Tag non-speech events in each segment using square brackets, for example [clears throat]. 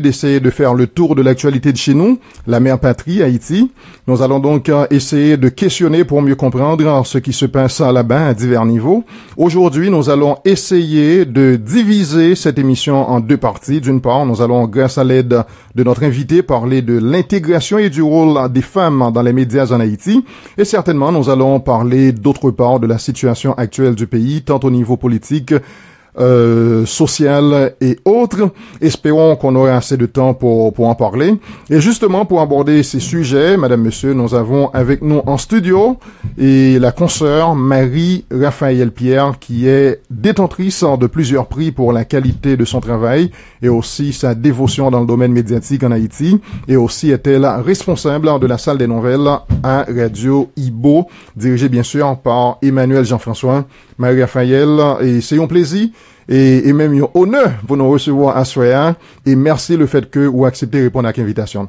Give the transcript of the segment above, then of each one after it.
d'essayer de faire le tour de l'actualité de chez nous, la mère patrie, Haïti. Nous allons donc euh, essayer de questionner pour mieux comprendre euh, ce qui se passe là-bas à divers niveaux. Aujourd'hui, nous allons essayer de diviser cette émission en deux parties. D'une part, nous allons, grâce à l'aide de notre invité, parler de l'intégration et du rôle des femmes dans les médias en Haïti. Et certainement, nous allons parler d'autre part de la situation actuelle du pays, tant au niveau politique euh, sociales et autres. Espérons qu'on aura assez de temps pour, pour en parler. Et justement, pour aborder ces sujets, Madame, Monsieur, nous avons avec nous en studio et la consoeur Marie Raphaël Pierre, qui est détentrice de plusieurs prix pour la qualité de son travail et aussi sa dévotion dans le domaine médiatique en Haïti. Et aussi est-elle responsable de la salle des nouvelles à Radio Ibo, dirigée bien sûr par Emmanuel Jean-François. Marie Raphaël, et c'est plaisir et même yon honneux pou nou recevoir assoyant et merci le fait que ou aksepté repondre ak invitation.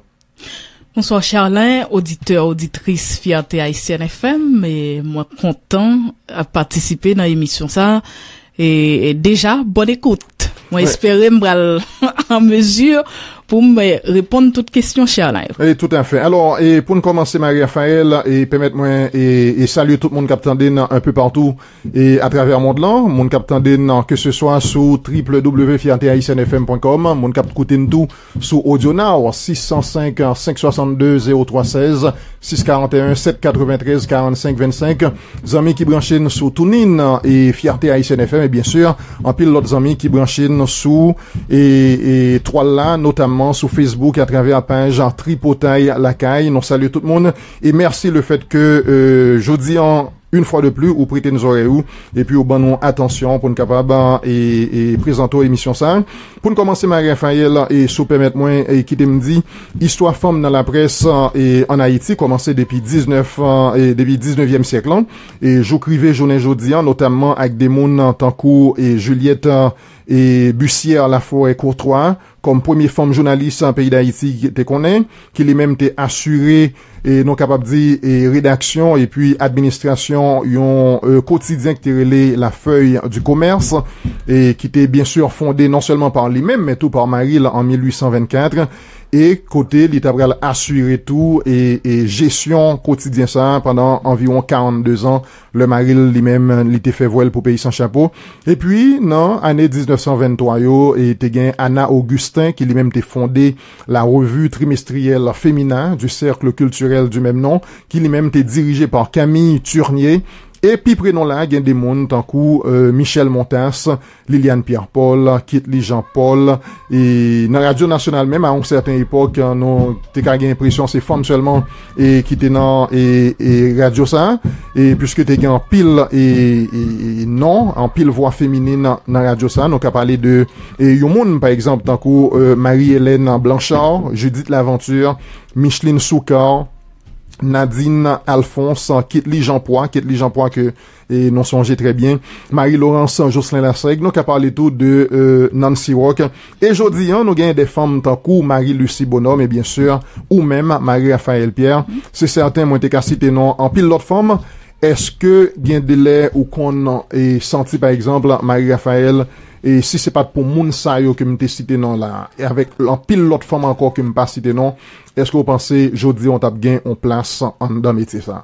Bonsoir Charlin, auditeur, auditrice, fierté à ICNFM et moi content à participer dans l'émission ça et déjà, bonne écoute. Moi espérez me bral [laughs] en mesure pour me répondre toutes questions, cher Et tout à fait. Alors, et pour commencer, Marie-Raphaël, et permettre-moi et, et, saluer tout le monde qui un peu partout et à travers le monde là, monde qui que ce soit sur www.fiantehaïtianfm.com, monde qui tout sur AudioNow 605 562 0316 641 793 4525 25. Amis qui branchent sur TuneIn et Fierté et bien sûr, en pile l'autre amis qui branchent sous et, et là, notamment sur Facebook à travers la page Tripotaille Lacaille. Nous salue tout le monde et merci le fait que euh, dis en une fois de plus, ou prêtez nos oreilles et puis, au bon nom, attention, pour nous capables, hein, et, et présenter l'émission ça. Pour commencer, Marie-Raphaël, et, sous permettez-moi, et quittez me dit, histoire femme dans la presse, hein, et, en Haïti, commencé depuis 19, hein, et, depuis 19e siècle, et, j'écrivais journée jeudi, notamment, avec des mounes, en tant et Juliette, et Bussière, la forêt Courtois, kom premier form jounaliste an peyi da Haiti ki te konen, ki li menm te asyre non kapap di e, redaksyon e pi administrasyon yon e, kotidyen ki te rele la fey du komers e ki te bien sur fonde non selman par li menm metou par Marie en 1824. et côté à assuré tout et, gestion quotidien ça pendant environ 42 ans le mari lui-même l'était fait voile pour payer son chapeau et puis non année 1923 yo et gain Anna Augustin qui lui-même a fondé la revue trimestrielle féminin du cercle culturel du même nom qui lui-même t'est dirigé par Camille Turnier Epi pre non la gen de moun tankou euh, Michel Montas, Liliane Pierre-Paul Kitli Jean-Paul E nan Radyo Nationale men A un certain epok Te kage impression se fomselman E kitenan e, e Radyo San E pwiske te gen pil e, e, e non, an pil voa femine Nan Radyo San, nou ka pale de E yo moun par exemple tankou euh, Marie-Hélène Blanchard, Judith L'Aventure Micheline Soukart Nadine Alphonse, Kitli Jean-Poix, Kitli Jean-Poix, ki nou sonje trebyen, Marie-Laurence Jocelyn Lasseg, nou ka pale tou de euh, Nancy Rock, e jodi an nou gen defanm tan kou, Marie-Lucie Bonhomme, e bien sur, ou men, Marie-Raphael Pierre, se serten mwen te kasi tenon, an pil lot fom, eske gen dele, ou kon e santi, par exemple, Marie-Raphael Pierre, E si se pat pou moun sa yo kemite sitenon la, e avèk an pil lot fòm anko kemita sitenon, eske ou panse jodi an tap gen, an plan san an dan meti sa?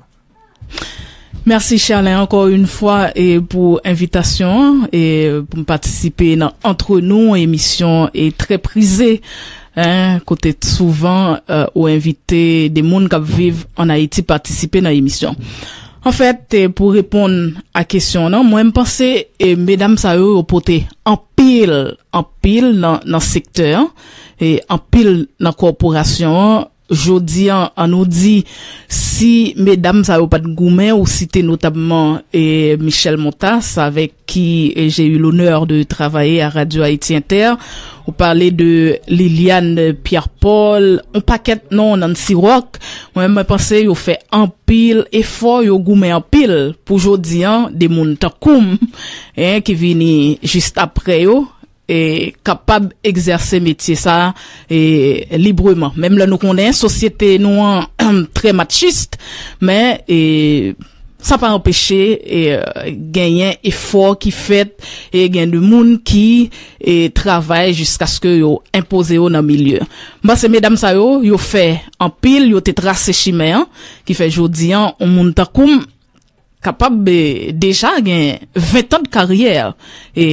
Mersi chè alè, anko yon fò, e pou invitation, e pou m patisipe nan antre nou emisyon, e tre prize, kote souvan ou invite de euh, moun kap viv an Haiti patisipe nan emisyon. En fèt, pou repon a kesyon nan, mwen m'pense, medam sa ou apote, anpil nan sektèr, anpil nan korporasyon, Jodi an anou di si medam sa yo pat goumen ou site notabman e, Michel Montas avek ki e, jè yu l'ouneur de travaye a Radio Haiti Inter. Ou pale de Liliane Pierre-Paul, ou paket nan Nancy Rock, ou eme panse yo fe empil e fo yo goumen empil pou jodi an de Moun Takoum ki vini jist apre yo. e kapab exerse metye sa libreman. Mem la nou konen, sosyete nou an tre matchist, men sa pa empeshe genyen efor ki fet e genyen [clears throat] e, e, e, de moun ki travay jiska sk yo impose yo nan milye. Bas se medam sa yo, yo fe anpil, yo tetra sechime an, ki fe jodi an, ou moun takoum, kapab dejan gen 20 an de karyer e,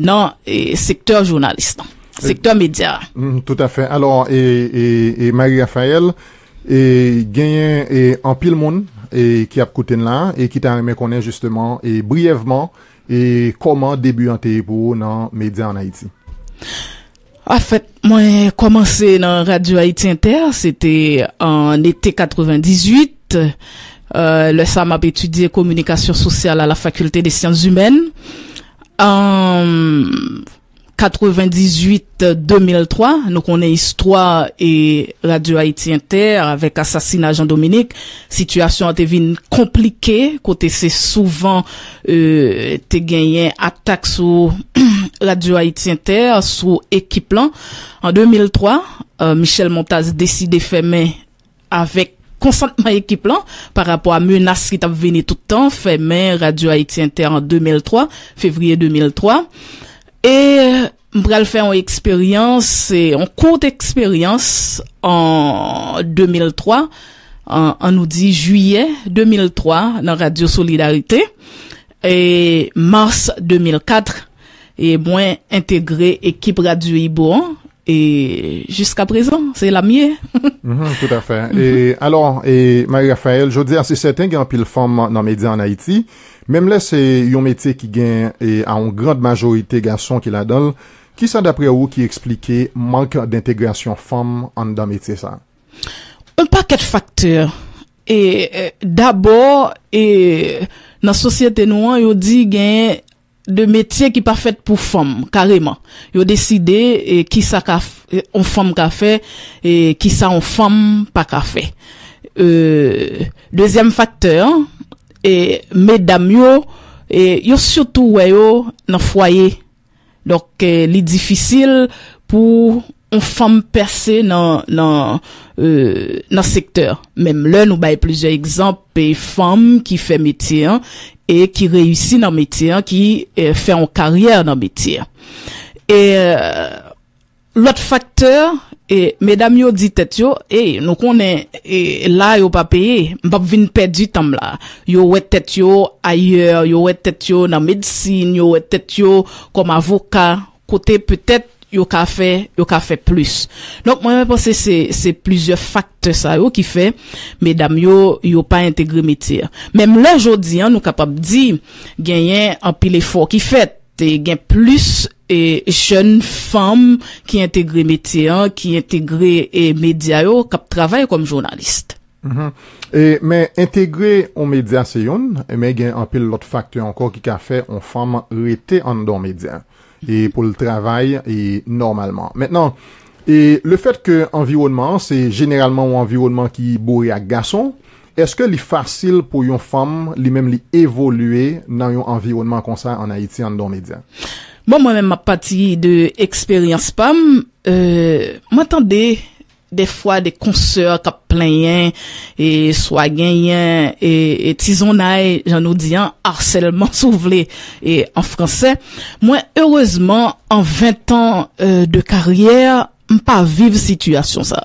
nan e, sektor jounalist, sektor media. Mm, tout afe. Alors, Marie-Raphael, e, genyen an pil moun, ki ap kouten la, ki tan reme konen justeman, briyevman, koman debu an te epou nan media an Haiti? Afet, mwen komanse nan Radio Haiti Inter, sete an ete 98, ete 98, Euh, le SAM a étudié communication sociale à la faculté des sciences humaines. En 98-2003, nous connaissons Histoire et Radio Haïti Inter avec assassinat Jean-Dominique. Situation a été compliquée, côté c'est souvent euh, te gagné attaque sur [clears throat] Radio Haïti Inter, sur équipe En 2003, euh, Michel Montaz décide de fermer avec konsant ma ekip lan, par rapport a menas ki tap veni toutan, fè men Radio Haiti Inter en 2003, fevrier 2003, e mpral fè an eksperyans, an kout eksperyans en 2003, an nou di juye 2003 nan Radio Solidarite, e mars 2004, e mwen entegre ekip Radio Iboan 2003, Et jusqu'à présent, c'est la mienne. [laughs] Mhm, tout à fait. Alors, Marie-Raphaël, je vous dis assez certain qu'il y a un pile femme dans le métier en Haïti. Même là, c'est un métier qui gagne et a une grande majorité garçon qui la donne. Qui c'est d'après vous qui explique le manque d'intégration femme dans le métier ça? Un paquet de facteurs. Euh, d'abord, dans la société noire, on dit qu'il y a... de metye ki pa fèt pou fòm, kareman. Yo dèside eh, ki sa on fòm ka fè, ki sa on fòm pa ka fè. Dèzyèm fakteur, mè dam yo, yo sòtou wè yo nan fòye. Lè di fisyl pou on fòm perse nan sektèr. Mèm lè nou baye plèzè ekzampi fòm ki fè metye an, E ki reyusi nan metye, ki eh, fè an karyè nan metye. Et eh, lot fakteur, e, medam yo di tèt yo, e, nou konen, la yo papye, mbap vin pèdi tam la. Yo wè tèt yo ayer, yo wè tèt yo nan medsine, yo wè tèt yo kom avoka, kote pèt yo ka fe, yo ka fe plus. Nonk mwen mwen pense se se plizye fakte sa yo ki fe, medam yo, yo pa integre metye. Mem lan jodi an, nou kapap di, genyen anpil e fok ki fet, te gen plus e chen fam ki integre metye an, ki integre e medya yo, kap travay kom jounaliste. Mm-hmm. E men integre o medya se yon, e men gen anpil lot fakte anko ki ka fe an fam rete an don medya an. E pou l travay, e normalman. Metnan, e le fet ke environman, se generalman ou environman ki bouye ak gason, eske li fasil pou yon fam, li menm li evolue nan yon environman konsa an Haiti an Don Median? Bon, mwen menm ap pati de eksperyans pam, mwen tende defwa [laughs] euh, de konser kap plenyen e swa genyen e tizonay jan nou diyan arselman souvle e an franse, mwen heurezman an 20 an de karyer, mpa vive situasyon sa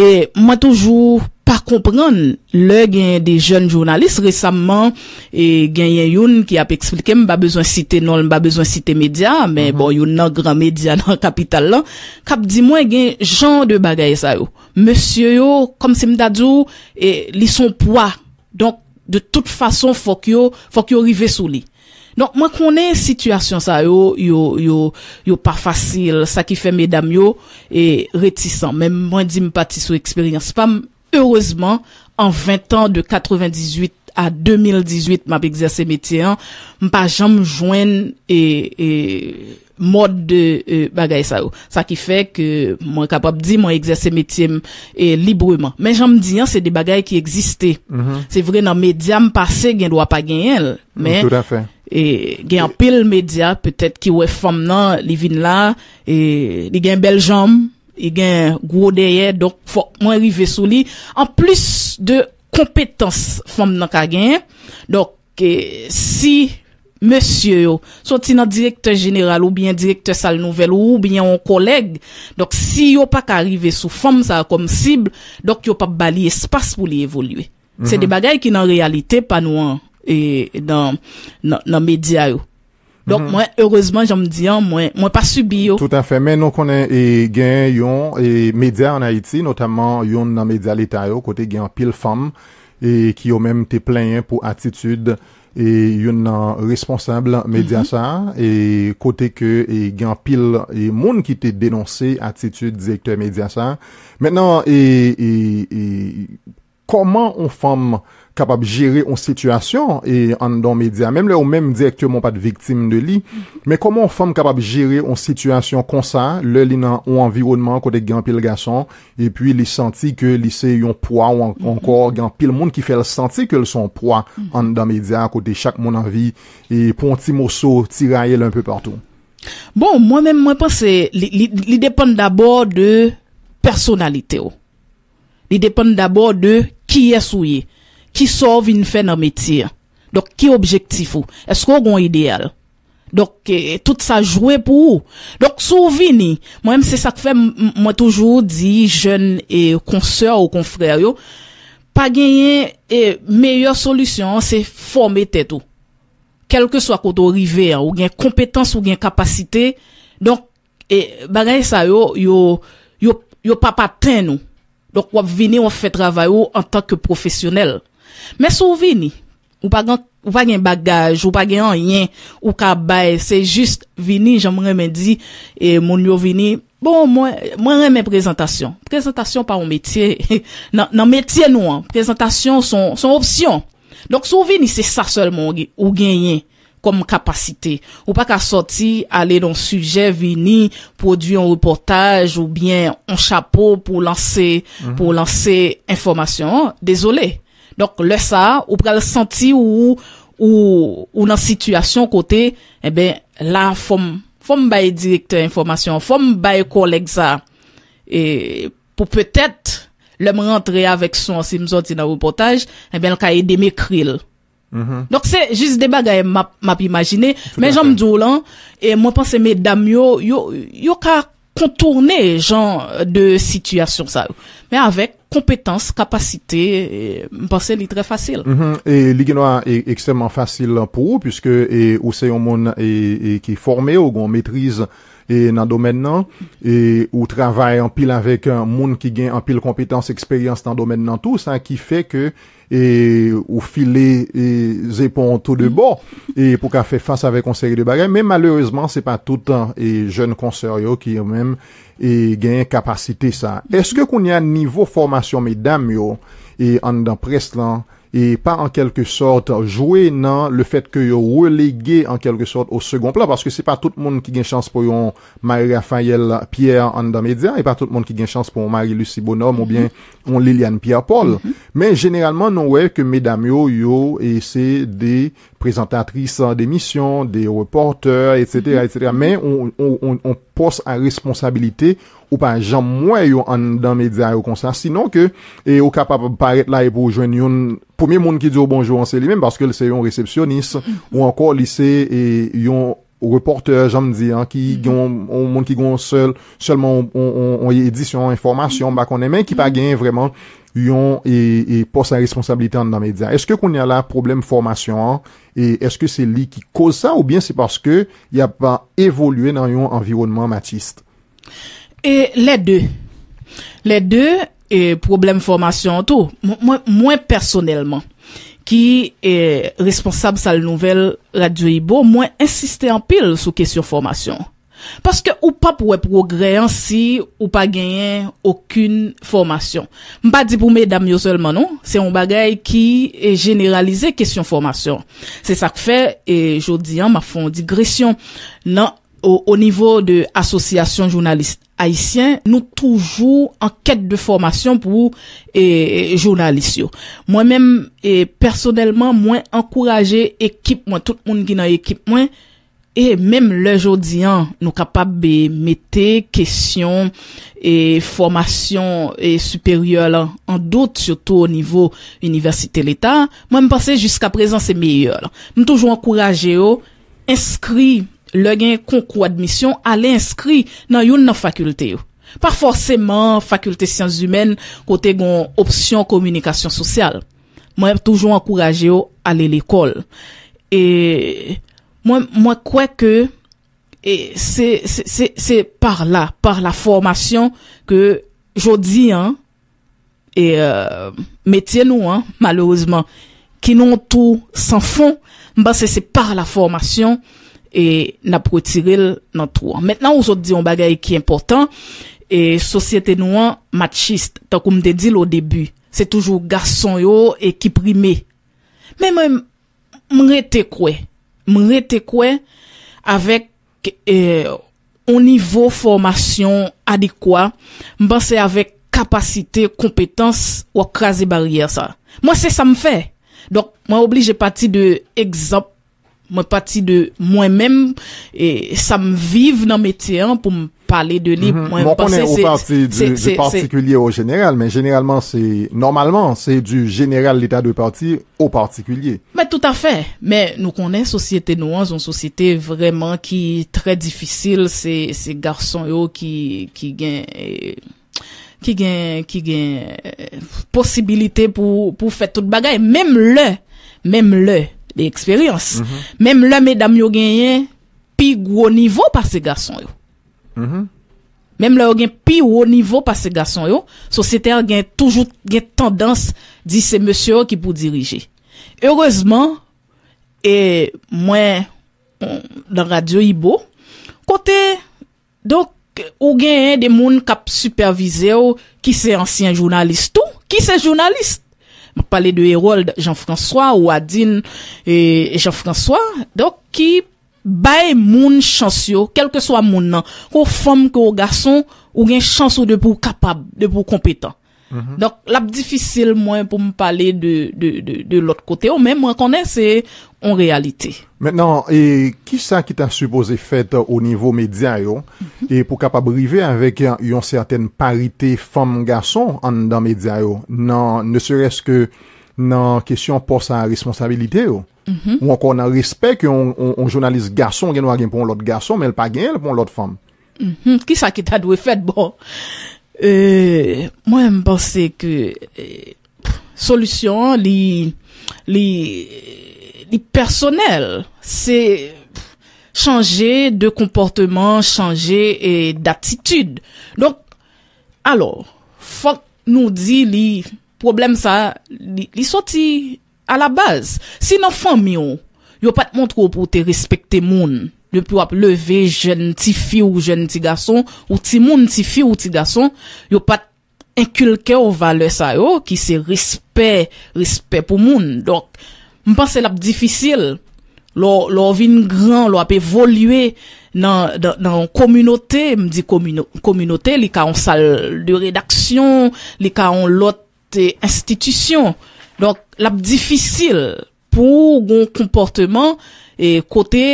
e mwen toujou a komprenne le gen de joun jounalist resamman e gen yen yon ki ap eksplike mi ba bezon site non, mi ba bezon site media men mhm. bon yon nan gran media nan kapital lan kap di mwen gen jan de bagay sa yo monsye yo kom se mdadou e li son pwa de tout fason fok yo fok yo rive sou li mwen konen situasyon sa yo yo pa fasil sa ki fe medam yo e retisan, men mwen di mpati sou eksperyans pa m Ereozman, an 20 an de 98 a 2018 m ap egzese metye an, m pa janm jwen e mod de bagay sa ou. Sa ki fe ke m an kapop di m an egzese metye m libreman. Men janm diyan se de bagay ki egziste. Se vre nan media m pase gen dwa pa gen el. Men, mm, gen an pil media, petet ki we fom nan, li vin la, li gen bel jamm. I e gen gwo deye, dok fok mwen rive sou li. An plus de kompetans fom nan ka gen, dok e, si monsye yo, sou ti nan direktor general ou bien direktor sal nouvel ou bien yon koleg, dok si yo pa ka rive sou fom sa kom sible, dok yo pa bali espas pou li evolue. Se mhm. de bagay ki nan realite pa nou an e, nan media yo. Donk mwen, mhm. heurezman, jom diyan, mwen pa subi yo. Tout afe, men nou konen gen yon media an Haiti, notaman yon nan media l'Etat yo, kote gen pil fom, ki yo men te plenye pou atitude yon nan responsable mediasa, mhm. kote ke gen pil yon moun ki te denonse atitude direktor mediasa. Menan, koman yon fom... kapab jere yon situasyon e an don media, menm le ou menm direktyon moun pati viktim de li, mhm. menm koman fom kapab jere yon situasyon konsa, le li nan ou environman kote gen pil gason, epi li santi ke li se yon pwa ou ankor mhm. gen pil moun ki fel santi ke l son pwa mhm. an don media kote chak moun anvi e pou an ti mousso ti rayel anpe partou. Bon, mwen mwen mwen pense li depen d'abord de personalite ou. Li depen d'abord de ki yè sou yè. Ki sor vin fè nan metye? Dok ki objektif ou? Esko ou gon ideal? Dok e, tout sa jwè pou ou? Dok sou vin ni? Mwen mse sak fè mwen toujou di jen e kon sè ou kon frè yo. Pa genyen e, meyè solusyon se fòmè tèt ou. Kelke swa koto rive ou gen kompetans ou gen kapasite. Dok bagay sa yo yo papa ten ou. Dok wap vin ni wap fè travay ou an tak ke profesyonel. Men sou vini, ou pa gen bagaj, ou pa gen an yen, ou ka bay, se jist vini, jan mwen reme di, e mwen yo vini, bon mwen reme prezentasyon. Prezentasyon pa ou metye, [laughs] nan metye nou an, prezentasyon son opsyon. Donk sou vini, se sa sol mwen gen, ou gen yen, kom kapasite. Ou pa ka soti, ale don suje vini, pou di yon reportaj, ou bien yon chapo pou lanse mhm. informasyon, dezolè. Donk lè sa, ou pral senti ou nan situasyon kote, e ben la fom bay direktor informasyon, fom bay kolek sa. E pou pwetet lèm rentre avèk son, si mson ti nan wopotaj, e eh ben l ka edeme kril. Mm-hmm. Donk se, jis deba gaye map imajine, men jan mdou lan, e mwen panse men dam yo, yo ka kontourne jan de situasyon sa ou. mais avec compétence, capacité, je pense que c'est très facile. Mhm. Et Ligue est extrêmement facile pour vous, puisque et, c'est un monde et, qui est formé, où on maîtrise E nan domen nan, e ou travaye an pil avek an moun ki gen an pil kompitans, eksperyans nan domen nan tout sa ki fe ke e, ou file zepon tout de bo pou ka fe fasa avek konseri de bagay, men malourezman se pa tout an e jen konser yo ki yo men gen kapasite sa eske kon ya nivou formasyon me dam yo e an dan pres lan e pa an kelke sort jwe nan le fet ke yo relege an kelke sort o segonpla paske se pa tout moun ki gen chans pou yon Marie-Raphael Pierre Andamedia e pa tout moun ki gen chans pou yon Marie-Lucie Bonhomme ou bien mm-hmm. yon Liliane Pierre-Paul men generalman nou wè ke medam yo yo e se de... Prezentatris an demisyon, de reporteur, et cetera, et cetera. Men, on pos a responsabilite ou pa jan mwen yo an dan medya yo konsa. Sinon ke, e yo kapap paret la e pou jwen yon... Poumi moun ki di yo bonjou an se li men, baske se yon resepsyonis ou anko lise yon reporteur, jan mwen di, an ki yon moun ki gwen sol, solman yon edisyon, yon informasyon, bak on en men ki pa gen vreman. yon e, e pos sa responsabilite an nan medya. Eske kon yon la probleme formasyon an? E eske se li ki koz sa ou bien se parce ke yon pa evoluye nan yon environnement matiste? E le de. Le de e probleme formasyon an tou, mwen personelman, ki e responsable sa nouvel radio-ibo, mwen insistè an pil sou kesyon formasyon an. Paske ou pa pou we progre ansi ou pa genyen akoun formasyon. Mpa di pou me dam yo solman nou, se yon bagay ki e genyralize kesyon formasyon. Se sak fe, e jodi an ma fon digresyon nan o nivou de asosyasyon jounalist haisyen, nou toujou an ket de formasyon pou e, e, jounalist yo. Mwen men personelman mwen ankouraje ekip mwen, tout moun ki nan ekip mwen, E menm le jodi an nou kapab be mette kesyon e formasyon e superyol an dout, soto o nivou universite l'Etat, mwen m'pase jiska prezant se meyol. Mwen toujou an kouraje yo, inskri, le gen koukou admisyon, ale inskri nan yon nan fakulte yo. Par foseman fakulte siyans humen kote gon opsyon komunikasyon sosyal. Mwen m toujou an kouraje yo ale l'ekol. E... Mwen kwe ke se par la, euh, par la formasyon ke jodi, et metye nou, malouzman, ki nou an tou san fon, mba se se par la formasyon e na pou etiril nan tou an. Metnan ou jodi yon bagay ki important, et sosyete nou an machiste, tak ou mde di lo debu. Se toujou gason yo e ki prime. Mwen mre te kwe, Mwen rete kwen avèk On e, nivou Formasyon adekwa Mwen bansè avèk kapasite Kompetans wak raze bariyer sa Mwen se sa mwen fè Mwen oblige pati de Exemple, mwen pati de Mwen mèm, e, sa mwen vive Nan metyen pou mwen Mwen konen ou parti du partikulye ou generel, men generelman, normalman, se du generel l'état de parti ou partikulye. Mwen tout anfen, men nou konen sosyete nou an, son sosyete vreman ki tre difícil, se garson yo ki gen, ki gen, ki gen posibilite pou fè tout bagay. Mem le, mem le, de eksperyans, mem le, men dam yo genyen, pi gwo nivou pa se garson yo. Mm-hmm. Mem la ou gen pi ou ou nivou Pas se gason yo Sosyeter gen toujou gen tendans Di se monsyon ki pou dirije Erezman E mwen Nan radio ibo Kote Ou gen en eh, de moun kap superviseo Ki se ansyen jounalistou Ki se jounalist Ma pale de Erol, Jean-François, Ouadine Et eh, Jean-François Dok ki bay moun chansyo, kelke swa moun nan, kou fom kou gason, ou gen chansyo de pou kapab, de pou kompetan. Mhm. Donk, lap difisil mwen pou m'pale de l'ot kote yo, men mwen konen se yon realite. Mwen nan, e ki sa ki ta supose fet o nivou medya yo, mhm. e pou kapab rive avèk yon sèten parite fom gason an dan medya yo, nan ne sè reske... nan kesyon pou sa responsabilite mhm. ou. Ou an kon nan respek ou an jounalise gason, gen ou a gen pou an lot gason, men l pa gen pou an lot fom. Mhm. Ki sa ki ta dwe fèt, bon. Euh, mwen m'pense ke euh, solusyon li li personel se chanje de komportman, chanje euh, d'atitude. Donk, alor, fok nou di li problem sa, liso ti a la baz. Sin anfan mi oh, yo, yo pat montrou pou te respekte moun. Yo pou ap leve jen ti fi ou jen ti gason, ou ti moun ti fi ou ti gason, yo pat enkulke ou vale sa yo oh, ki se respe pou moun. Donk, m pa se lap difisil. Lo avin gran, lo ap evolue nan kominote, m di kominote, li ka an sal de redaksyon, li ka an lot te institisyon. Donk, lap difisil pou goun komporteman e kote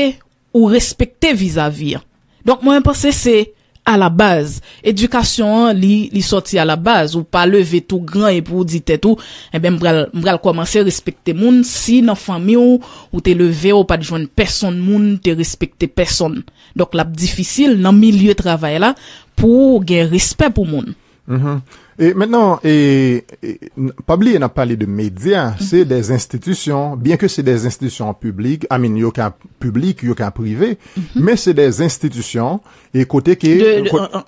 ou respekte vizavir. Donk, mwen panse se a la baz, edukasyon li soti a la baz, ou pa leve tou gran e pou dite tou, mwen e pral komanse respekte moun si nan fami ou te leve ou pa dijon person moun te respekte person. Donk, lap difisil nan mi lye travay la pou gen respek pou moun. Mwen panse se a la baz, Et maintenant, et... Pablis, il n'a parlé de médias, c'est des institutions, bien que c'est des institutions publiques, amène, y'a aucun public, y'a aucun privé, mhm. mais c'est des institutions, et côté qui...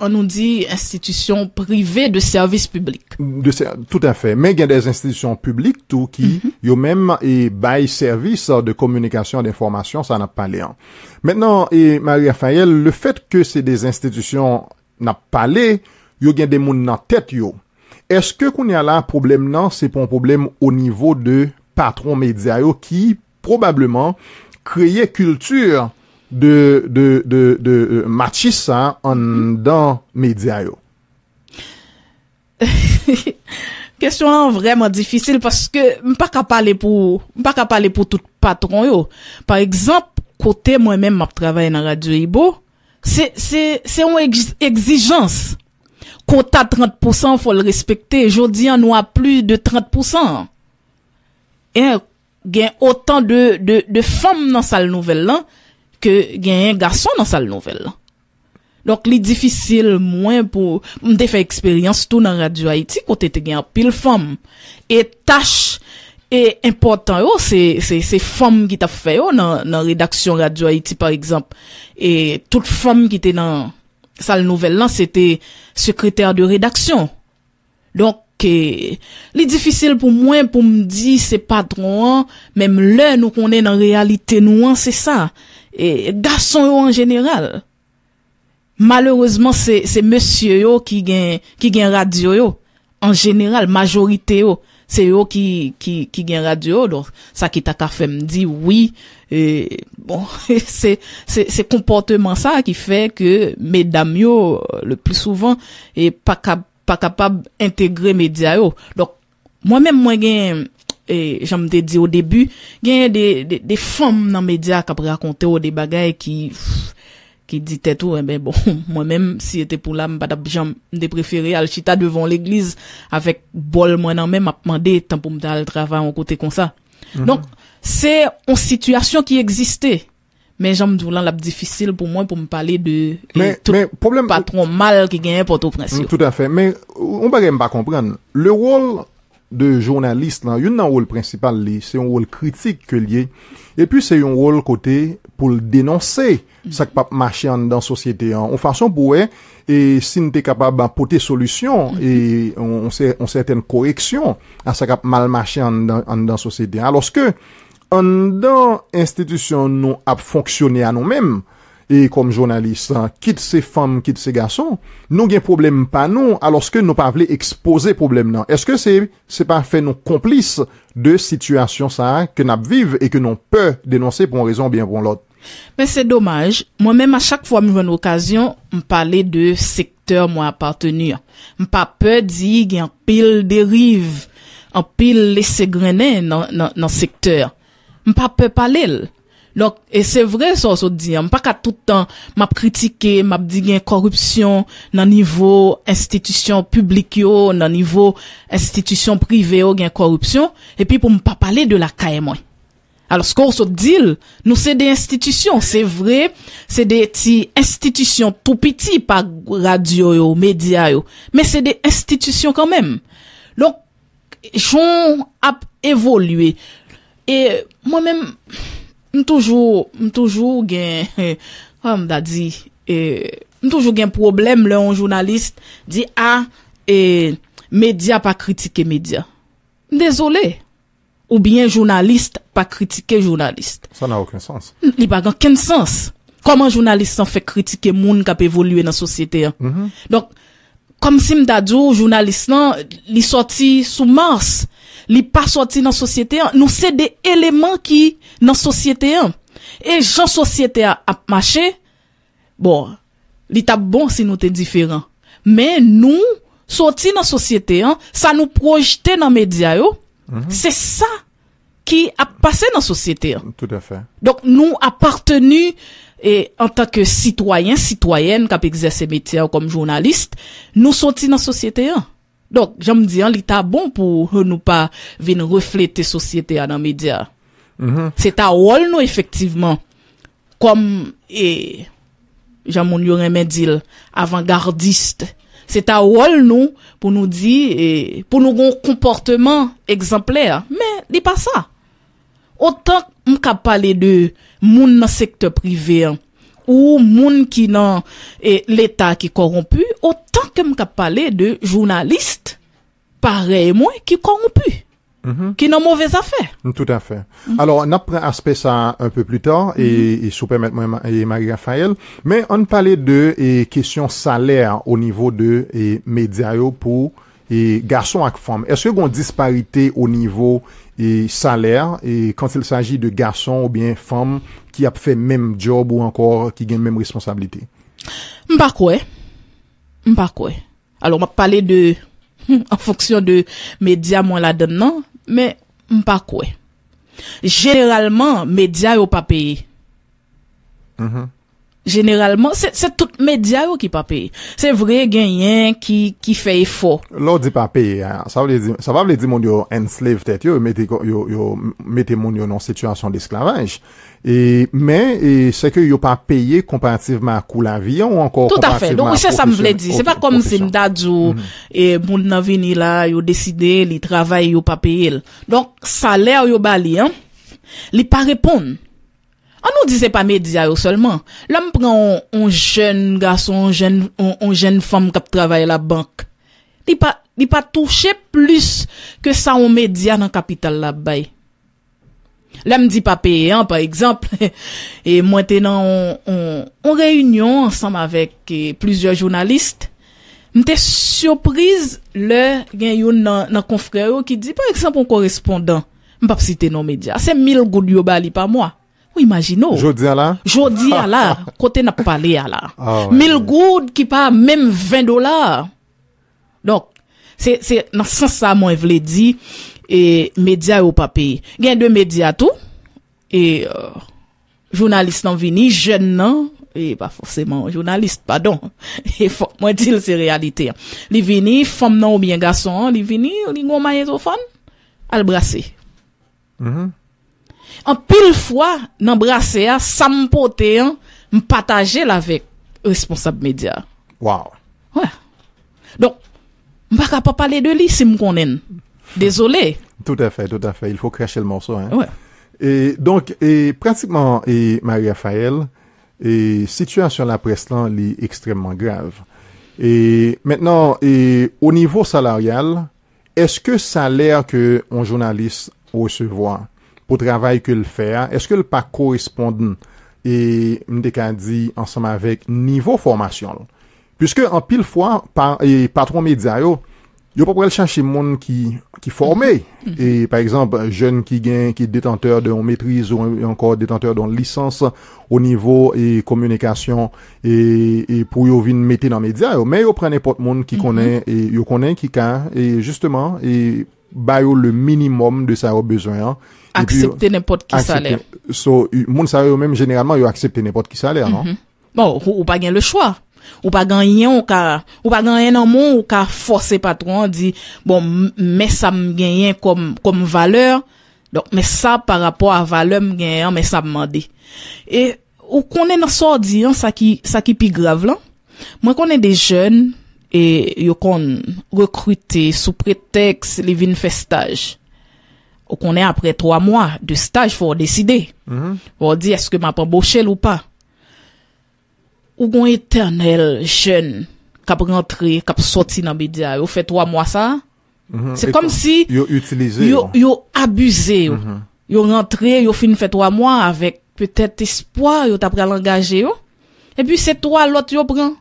On nous dit institutions privées de services publics. Tout à fait, mais il y a des institutions publiques, tout qui, mhm. yo même, et by service de communication, d'information, ça n'a pas l'air. Maintenant, et Marie-Raphaël, le fait que c'est des institutions n'a pas l'air, yo gen demoun nan tèt yo. Eske koun ya la problem nan, se pon problem o nivou de patron medya yo ki probableman kreye kultur de euh, machisa an dan medya yo. Kèsyon an vreman difisil paske m pa kap pale pou tout patron yo. Par ekzamp, kote mwen men map travay nan radio ibo, se yon egzijans. kouta 30% fwo l respekte, jodi an ou a plu de 30%, gen otan de fom nan sal nouvel lan, ke gen yon gason nan sal nouvel lan. Dok li difisil mwen pou, mte fè eksperyans tout nan Radio Haiti, kote te gen apil fom, e tache e important yo, se fom ki te fè yo nan redaksyon Radio Haiti par exemple, e tout fom ki te nan radio, Sal nouvel lan, se te sekreter de redaksyon. Donk, li difisil pou mwen pou mdi se patron, mem lè nou konen an realite nou an, se sa. E gason yo an jeneral. Malèrezman se monsye yo ki gen radio yo. An jeneral, majorite yo, se yo ki gen radio yo. Donk, sa ki ta kafe mdi, oui. bon, se [laughs] komportement sa ki fe ke medam yo le plis souvan e pa kapab integre media yo. Donk, mwen men mwen gen e jan mte di yo debu gen de fom nan media kap re akonte yo de bagay ki dite tou e ben bon, mwen [laughs] men si ete pou la m badab jan mde preferi al chita devon l'egliz avek bol mwen nan men ap mande tan pou mte al travay an kote kon sa. Mm-hmm. Donk, Se yon situasyon ki egziste, men janm joulan lap difisil pou mwen pou m'pale de euh, tout patron mal ki genye poto presyo. Tout afen, men, on pa rem pa komprende, le rol de jounaliste, yon nan rol prinsipal li, se yon rol kritik ke liye, epi se yon rol kote pou denonse sak pap mache an dan sosyete. On fason pou we, si nte kapab apote solusyon, on se eten koreksyon sa kap mal mache an dan sosyete. Aloske, an dan institisyon nou ap fonksyonè an nou men, e kom jounalist, kit se fem, kit se gason, nou gen problem pa nou, aloske nou pa vle ekspose problem nan. Eske se pa fe nou komplis de situasyon sa, ke nap viv, e ke nou pe denonse pou an rezon bien pou an lot. Men se domaj, mwen men a chak fwa mwen wakasyon, m pale de sektèr mwen apartenu. M pa pe di gen pil deriv, an pil lese grenè nan sektèr. m pa pe pale l. E se vre so sou di, m pa ka toutan m ap kritike, m ap di gen korupsyon nan nivou institisyon publik yo, nan nivou institisyon prive yo, gen korupsyon, e pi pou m pa pale de la kae mwen. Alos kon sou di l, nou se de institisyon, se vre, se de ti institisyon tou piti pa radio yo, media yo, men se de institisyon kanmen. Lon, chon ap evolwe, E mwen men, mwen toujou gen, [laughs] mwen toujou gen problem lè an jounalist Di a, e, media pa kritike media Dèzolé, ou bien jounalist pa kritike jounalist Sa nan akwen sens Li bagan, akwen sens Koman jounalist nan fe kritike moun ka pe evolüe nan sosyete ya mhm. Donk, kom si mwen dadyo jounalist nan li soti sou mars li pa soti nan sosyete an, nou se de eleman ki nan sosyete an. E jan sosyete ap mache, bon, li tap bon si nou te diferan. Men nou soti nan sosyete an, sa nou projete nan media yo, se sa ki ap pase nan sosyete an. Tout afe. Donk nou ap partenu en tanke sitwayen, sitwayen kap egze se metye yo kom jounalist, nou soti nan sosyete an. Donk, jan m diyan, li ta bon pou nou pa vin reflete sosyete ya nan media. Mhm. Se ta wol nou efektiveman, kom, e, jan moun yon remè dil, avangardiste, se ta wol nou pou nou di, e, pou nou gon komporteman eksempley, men, di pa sa. Otan m kap pale de moun nan sektor priveyan, ou moun ki nan e, l'Etat ki korompu, otan kem ka pale de jounalist paremwen ki korompu. Mhm. Ki nan mouvez afe. Mm, tout afe. Alors, napre aspe sa un peu plus tor, e mhm. soupe met mwen e Marie-Raphael, men an pale de kesyon saler o nivou de medyaryo pou gason ak fom. Eske goun disparite o nivou... e salèr, e kan selle saji de gason ou bien fòm ki ap fè mèm job ou ankor ki gen mèm responsabilite. M pa kwe. M pa kwe. Alors, m ap pale de, [laughs] en fonksyon de media mwen la den nan, mè m pa kwe. Jèlèlman, media yo pa peye. M hèm. generalman, se tout media yo ki pa peye. Se vre genyen ki feye fo. Lò di pa peye, sa va vle di moun yo enslave tet yo, yo mette moun yo nan situasyon de esklavaj. Men, se ke yo pa peye kompativeman kou la viyon, ou ankon kompativeman profisyon. Tout afe, don wè se sa m vle di. Se pa kom se m dadjou moun nan vini la, yo deside li travay yo pa peye el. Don salè yo bali, li pa repoun. An nou di se pa medya yo solman. Lèm pran an jen gas, an jen fom kap travaye la bank. Li pa touche plus ke sa an medya nan kapital la bay. Lèm di pa peyen, par eksemple. [laughs] E mwen te nan an reyunyon ansanm avek eh, plizyo jounalist. M te sorprise le gen yon nan konfrè yo ki di. Par eksemple, an korespondan. M pap si te nan medya. Se mil goul yo bali pa mwa. imagino. Jodi ala? Jodi [laughs] ala. Kote na pale ala. Ah Mil goud ki pa, menm 20 dolar. Donk, se nan sensa mwen vle di e media ou papi. Gen de media tou, e, euh, jounalist nan vini, jen nan, e, pa foseman, jounalist, padon, [laughs] e mwen dil se realite. Li vini, fom nan ou bien gason, li vini, li gwo mayen zo fon, al brase. Mwen? Mm-hmm. An pil fwa nan brase a, sa m pou te an, m pataje la vek responsable media. Waouh. Ouè. Donk, m baka pa pale de li si m konen. Dezole. Tout afè, tout afè. Il fò krashe l mounso, hein. Ouè. E donk, pratikman, Marie-Raphael, situasyon la prestan li ekstremman grav. E menenon, e o nivou salaryal, eske sa lèr ke an jounalist ou se vwa? pou travay ke l fè a, eske l pa korespond e mdeka di ansama vek nivou formasyon loun. Puske an pil fwa, e, patron medyay yo, yo pa pou el chanche moun ki formè. Mhm. E, par exemple, jen ki gen, ki detenteur don metriz, ou ankor detenteur don lisans ou nivou e komunikasyon e, pou yo vin metè nan medyay yo. Men yo prene pot moun ki konè, mhm. yo konè ki ka, e bayou le minimum de sa yo bezoyan Aksepte nèpot ki salè. So, moun sawe yo mèm genèralman yo aksepte nèpot ki salè, nan? Mm-hmm. Bon, ou pa gen le chwa. Ou pa gen yon, ou pa gen yon nan moun ou ka fòsè patron di, bon, mè sa m gen yon kom valeur, donk mè sa par rapport a valeum gen yon mè sa m mande. E, ou konè nan sò di yon, sa ki pi grav lan, mwen konè de jèn, yo kon rekrute sou preteks li vin festaj, Ou konen apre 3 mwa de staj fwo deside. Mhm. Fwo di eske mapan bochel ou pa. Ou kon eternel jen kap rentre, kap soti nan bidia. Yo fwe 3 mwa sa. Se kom si yo abuze yo. Mhm. Yo rentre, yo fin fwe 3 mwa avik petet espwa yo tapre langaje yo. E pi se 3 lot yo pran.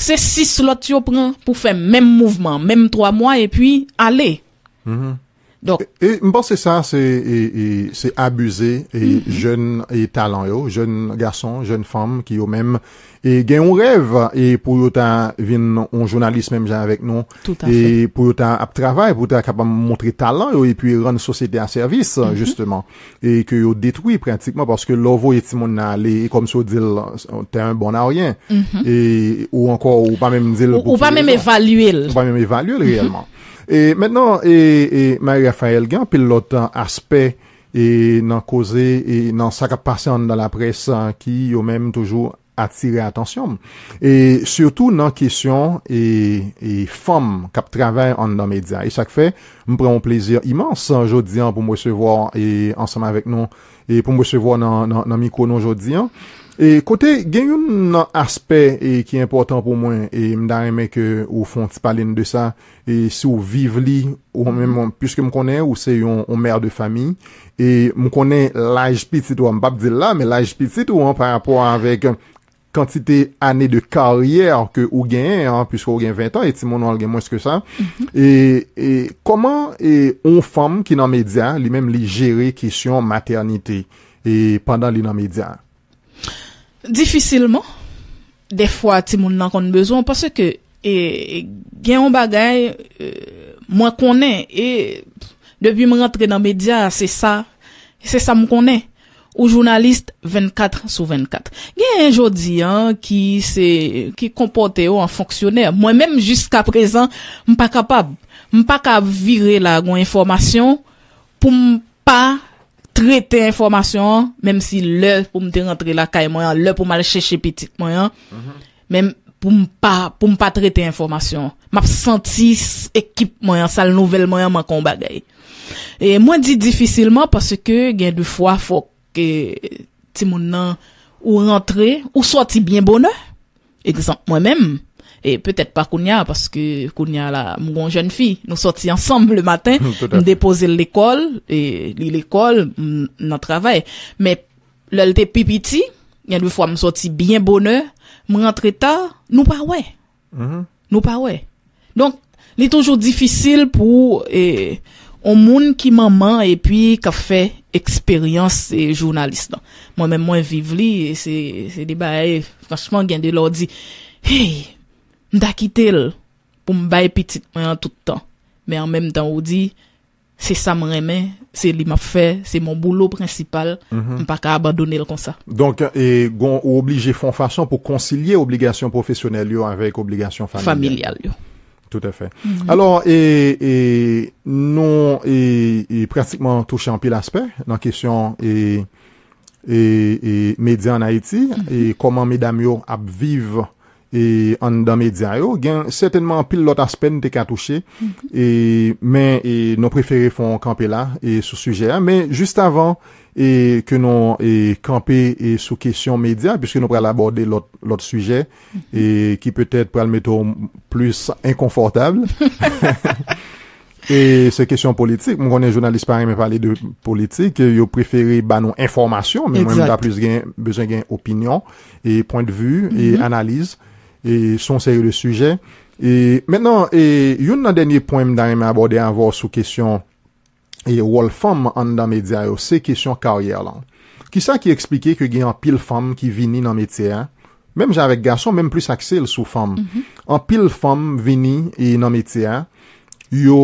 Se 6 lot yo pran pou fwe menm mouvman. Menm 3 mwa e pi ale. Ou konen apre 3 mwa. Mhm. M pou se sa, se abuze Jeun talan yo Jeun gason, jeun fom Ki yo menm gen ou rev E pou yo ta vin On jounalise menm gen avek nou E pou yo ta ap travay, pou yo ta kapam Montre talan yo, e pi yon sosyete a servis mm-hmm. Justeman, e ki yo detwi Pratikman, paske lovo eti moun A le, kom sou dil, ten bon a rien Ou anko Ou pa menm dil Ou pa menm evaluel Ou pa menm evaluel reyelman Et maintenant, e, e, Marie-Raphaël Gant pilote e, un aspect et un causé et un sacre patient dans la presse qui y a même toujours attiré l'attention. Et surtout, non question et forme qu'a travers un de nos médias. Et ça fait, nous prenons plaisir immense aujourd'hui pour nous recevoir ensemble avec nous et pour nous recevoir dans mes cours d'aujourd'hui. E kote gen yon aspe e, ki important pou mwen e mda reme ke ou fonti palen de sa e sou vive li ou mwen mwen pwiske m konen ou se yon mèr de fami e mwen konen laj piti ou mwen pap di la mwen laj piti ou mwen par rapport anvek kantite anè de karyè anke ou gen, pwiske ou gen 20 an eti moun an gen mwen ske sa e koman on fom ki nan mèdia li mèm li jere ki syon maternité e pandan li nan mèdia? Difisileman, de fwa ti moun nan kon bezon, pase ke e, e, gen yon bagay e, mwen konen, e debi mwen rentre nan media, se sa mwen konen, ou jounalist 24 sou 24. Gen yon jodi ki kompote yo an fonksyoner, mwen menm jiska prezan mwen pa kapab, mwen pa kapab vire la gwen informasyon pou mwen pa Trete informasyon, menm si lè pou m te rentre la kay mwen, lè pou m alè chèche pitik mwen, menm mm-hmm. pou m pa trete informasyon. M ap senti ekip mwen, sal nouvel mwen man kon bagay. E mwen di difisilman paske gen du fwa fok ke ti moun nan ou rentre ou sou ti byen bonan, egzant mwen menm. Et peut-être pas Kounia, parce que Kounia, mou gwen jen fi, nou soti ansombe le matin, m depose l l'ekol, et l l'ekol, m mm, nan travè. Mais l l te pipiti, yon l fwa m soti bien bonheur, m rentre ta, nou pa wè. Mm-hmm. Nou pa wè. Donc, l'i toujou difficile pou o moun ki maman, et puis ka fè eksperyans jounalist. Mwen mè mwen vive li, se deba, franchement, gen de l ordi, hey, m da kite l pou m baye pitit mwen an tout tan. Men an menm tan ou di, se sa m remen, se li m ap fe, se mon boulou prinsipal, mhm. m pa ka abadone l kon sa. Donk, e gon ou oblige fon fason pou konsilye obligasyon profesyonel yo avek obligasyon familial yo. Tout e fe. Mhm. Alors, e nou, e, non, e, e pratikman touche an pi l aspe, nan kesyon e, e media an Haiti, mhm. e koman me dam yo ap vive E, an dan medya yo, gen certainman pil lot aspen te ka touche e, men e, nou prefere fon kampe la sou suje la, men juste avan ke nou kampe sou kesyon medya piske nou pral aborde lot suje ki peutet pral meto plus inconfortable [laughs] se kesyon politik, moun konen jounalist pari me pale de politik, yo prefere ba nou informasyon, men mwen mta plus gen opinyon e point de vu, e mhm. analize E son seri le suje. E Mènen, e yon nan denye poèm da yon mè aborde anvo sou kesyon yon wol fòm an nan medya yo, se kesyon karyè lan. Kisa ki eksplike ke gen an pil fòm ki vini nan medya, mèm jan vek gason, mèm plus aksel sou fòm. Mhm. An pil fòm vini nan medya, yo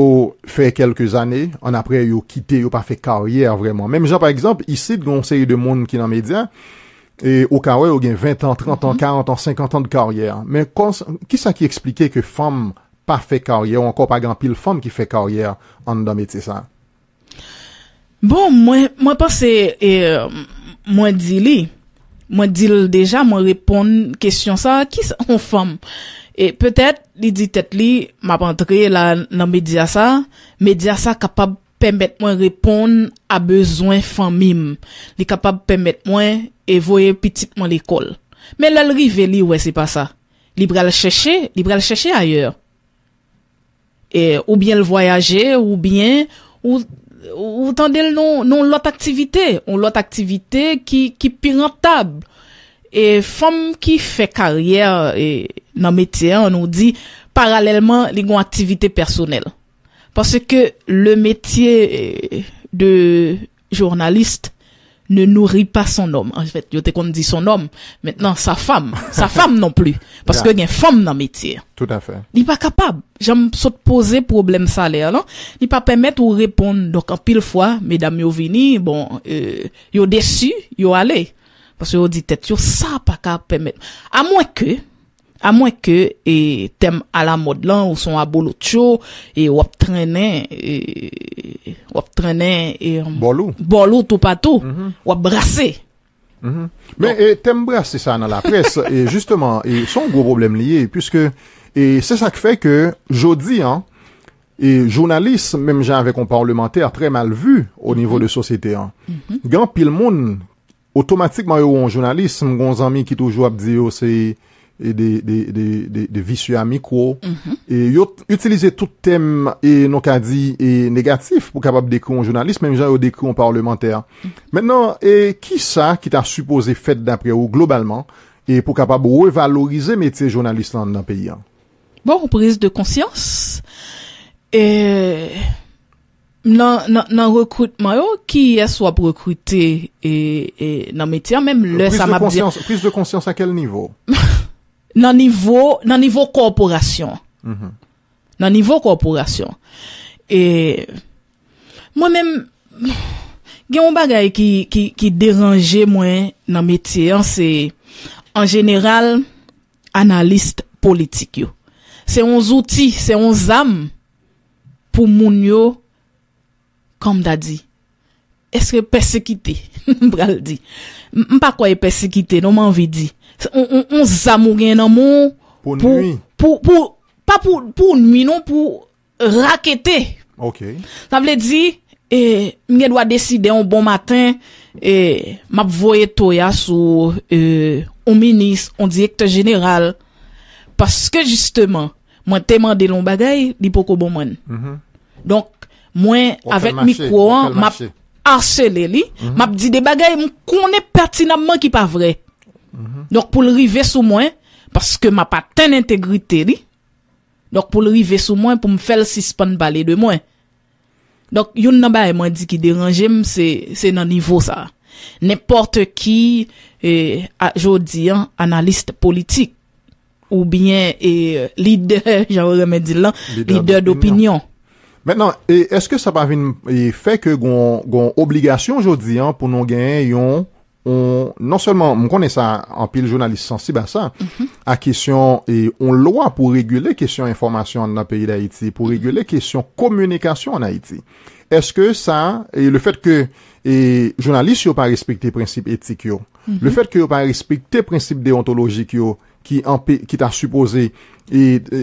fè kelke zanè, an apre yo kite, yo pa fè karyè vremen. Mèm jan par ekzamp, yon se yon de moun ki nan medya, E ou kawe, ou gen 20 an, 30 an, 40 an, 50 an de karyere. Men, ki sa ki explike ke fom pa fe karyere, ou anko pa gran pil fom ki fe karyere an do metisa? Bon, mwen pase, mwen di li, mwen di li deja, mwen repon kesyon sa, ki sa kon fom? E petet, li di tet li, mwen ap antre la nan media sa, media sa kapab. pembet mwen repon a bezwen fan mim. Li kapab pembet mwen evoye pititman l'ekol. Men lalrive li, wè, se pa sa. Li brel chèche, li brel chèche ayer. Ou byen l'voyage, ou byen, ou tan del non lot aktivite, ou lot aktivite ki pi rentab. Fem ki fè karyè nan metye, an nou di, paralèlman li gwen aktivite personel. Parce que le métier de journaliste ne nourri pas son homme. En fait, yo te kon di son homme, maintenant sa femme, sa [laughs] femme non plus. Parce que gen femme nan métier. Tout à fait. Ni pa kapab. J'aime sot poser probleme salaire, non? Ni pa pemet ou repond. Donc, an pile fwa, mesdames yo vini, bon, euh, yo desu, yo ale. Parce yo di tet, yo sa pa kapemet. A mwen ke... A mwen ke tem ala mod lan ou son abolo tcho, e wap trenen, wap trenen, bolou, bolou tou patou, mhm. wap brase. Men, mhm. tem brase sa nan la pres, e justeman, e son gwo problem liye, puisque, e se sak fe ke, jodi, e jounalisme, mwen jen ave kon parlementer, tre mal vu, o mhm. nivou de sosete, gen pil moun, otomatikman yo woun jounalisme, goun zami ki toujou ap diyo, oh, se jounalisme, e de visu amik wou. E yot utilize tout tem e noka di negatif pou kapab dekron jounalist, menm jan yon dekron parlementer. Menman, ki sa ki ta supose fet dapre wou globalman e pou kapab wou e valorize metye jounalist nan peyi an? Bon, prise de konsyans e nan rekrutman wou ki yon sou ap rekrute nan metye an, prise de konsyans a kel nivou? Ha! [laughs] nan nivou, nan nivou kooporasyon. Mhm. Nan nivou kooporasyon. E, mwen men, gen mwen bagay ki deranje mwen nan metye, an se, an general, analist politik yo. Se on zouti, se on zam, pou moun yo, kom da di. Eske persekite, [laughs] mwen bral di. Mpa kwa e persekite, non mwen vi di. On zamou gen nan moun Po nwi Po nwi non Po rakete Ok Mwen dwa deside On bon matin eh, Mwen voye toya On eh, menis On direktor general Paske justeman Mwen teman de lon bagay bon mm-hmm. Li poko bon mm-hmm. mwen Mwen avet mikouan Mwen ap arsele li Mwen ap di de bagay Mwen konen pati nan mwen ki pa vre Mwen ap di de bagay Mhm. Donk pou l rive sou mwen, paske m a pa ten integrite li, donk pou l rive sou mwen pou m fel si span bale de mwen. Donk yon naba e mwen di ki deranjim, se nan nivou sa. Nè porte ki, e, a jodi an, analiste politik, ou bien, lider, javou remè di lan, lider d'opinyon. Mè nan, e eske sa pa vin, e fe ke goun obligasyon jodi an, pou nou gen yon, Non selman, moun konen sa anpil jounalist sensib a sa, mhm. a kesyon, e on lwa pou regyele kesyon informasyon an nan peyi d'Haïti, pou mhm. regyele kesyon komunikasyon an Haïti. Eske sa, e le fet ke e, jounalist yo pa respekti prinsip etik yo, mhm. le fet ke yo pa respekti prinsip deontologik yo, ki ta suppose e,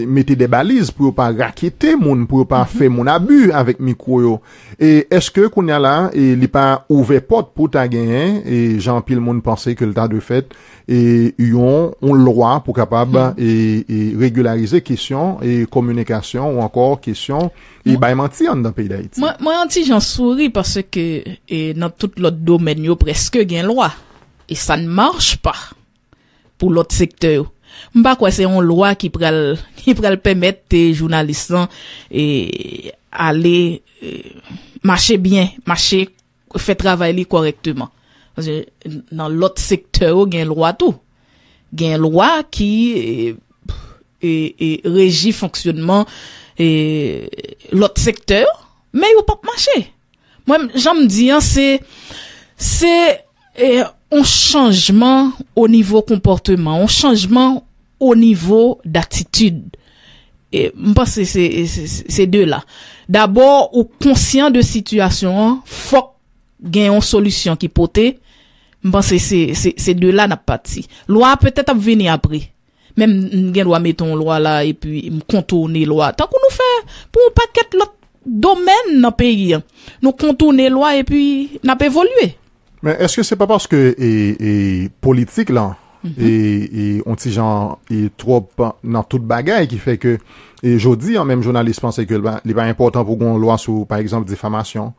mette mhm. de balize pou mhm. yo pa rakete moun, pou yo pa fe moun abu avèk mi kroyo. E eske koun ya la, li pa ouve pot pou ta genyen, e jan pil moun pense ke lta de fèt, e yon on lwa pou kapab e regularize kisyon, e komunikasyon ou ankor kisyon, e bay manti an dan pey da iti. Mwen anti jan souri, parce ke nan tout lot domen yo preske gen lwa, e sa n'march pa. pou lot sektè ou. Mwen pa kwa se yon lwa ki pral, [laughs] ki pral pèmèd te jounalistan e ale e, mâche byen, mâche fè travèli korektèman. Nan lot sektè ou, gen lwa tou. Gen lwa ki e, e, regi fonksyonman lot sektè ou, mè yon pap mâche. Mwen, jan m diyan, se se E, on chanjman O nivou komporteman On chanjman O nivou d'atitude e, Mpansi se de la Dabor ou konsyen de sitwasyon Fok gen yon solusyon ki pote Mpansi se de la na pati Lwa apetet ap veni apri Mem gen lwa meton lwa la E pi mkontouni lwa Tan kon nou fe Pon pa ket lot domen nan pe yon Nou kontouni lwa E pi nan pe evolue Mpansi se de la Mwen, eske se pa paske e politik lan? E onti jan, e trop nan tout bagay, ki fè ke, e jodi, an mèm jounalist, panse ke li pa important pou kon lwa sou, par exemple, difamasyon.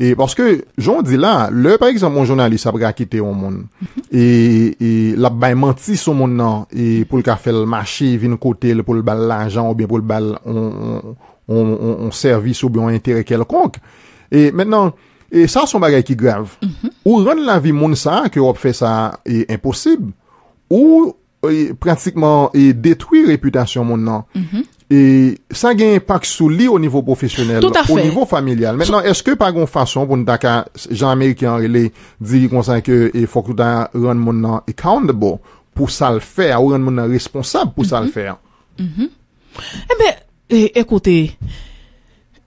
E paske, jodi la, le par exemple, moun jounalist ap gra kite ou moun. Mm-hmm. E la bay mantis ou moun nan. E pou lka fèl machi, vin kote, pou l bal lajan, ou bien pou l bal on servis ou bien on intere kelkonk. E menenon, E sa son bagay ki grav. Mhm. Ou ron la vi moun sa, ke wop fe sa e imposib, ou e, pratikman e detwi reputasyon moun nan. Mhm. E sa gen impak sou li ou nivou profesyonel, ou nivou familial. Mè nan, eske pa goun fasyon pou nou takan jan Amerikian rele diri konsan ke e fok loutan ron moun nan accountable pou sa l fè, ou ron moun nan responsab pou sa l mhm. fè. Eh e bè, ekote,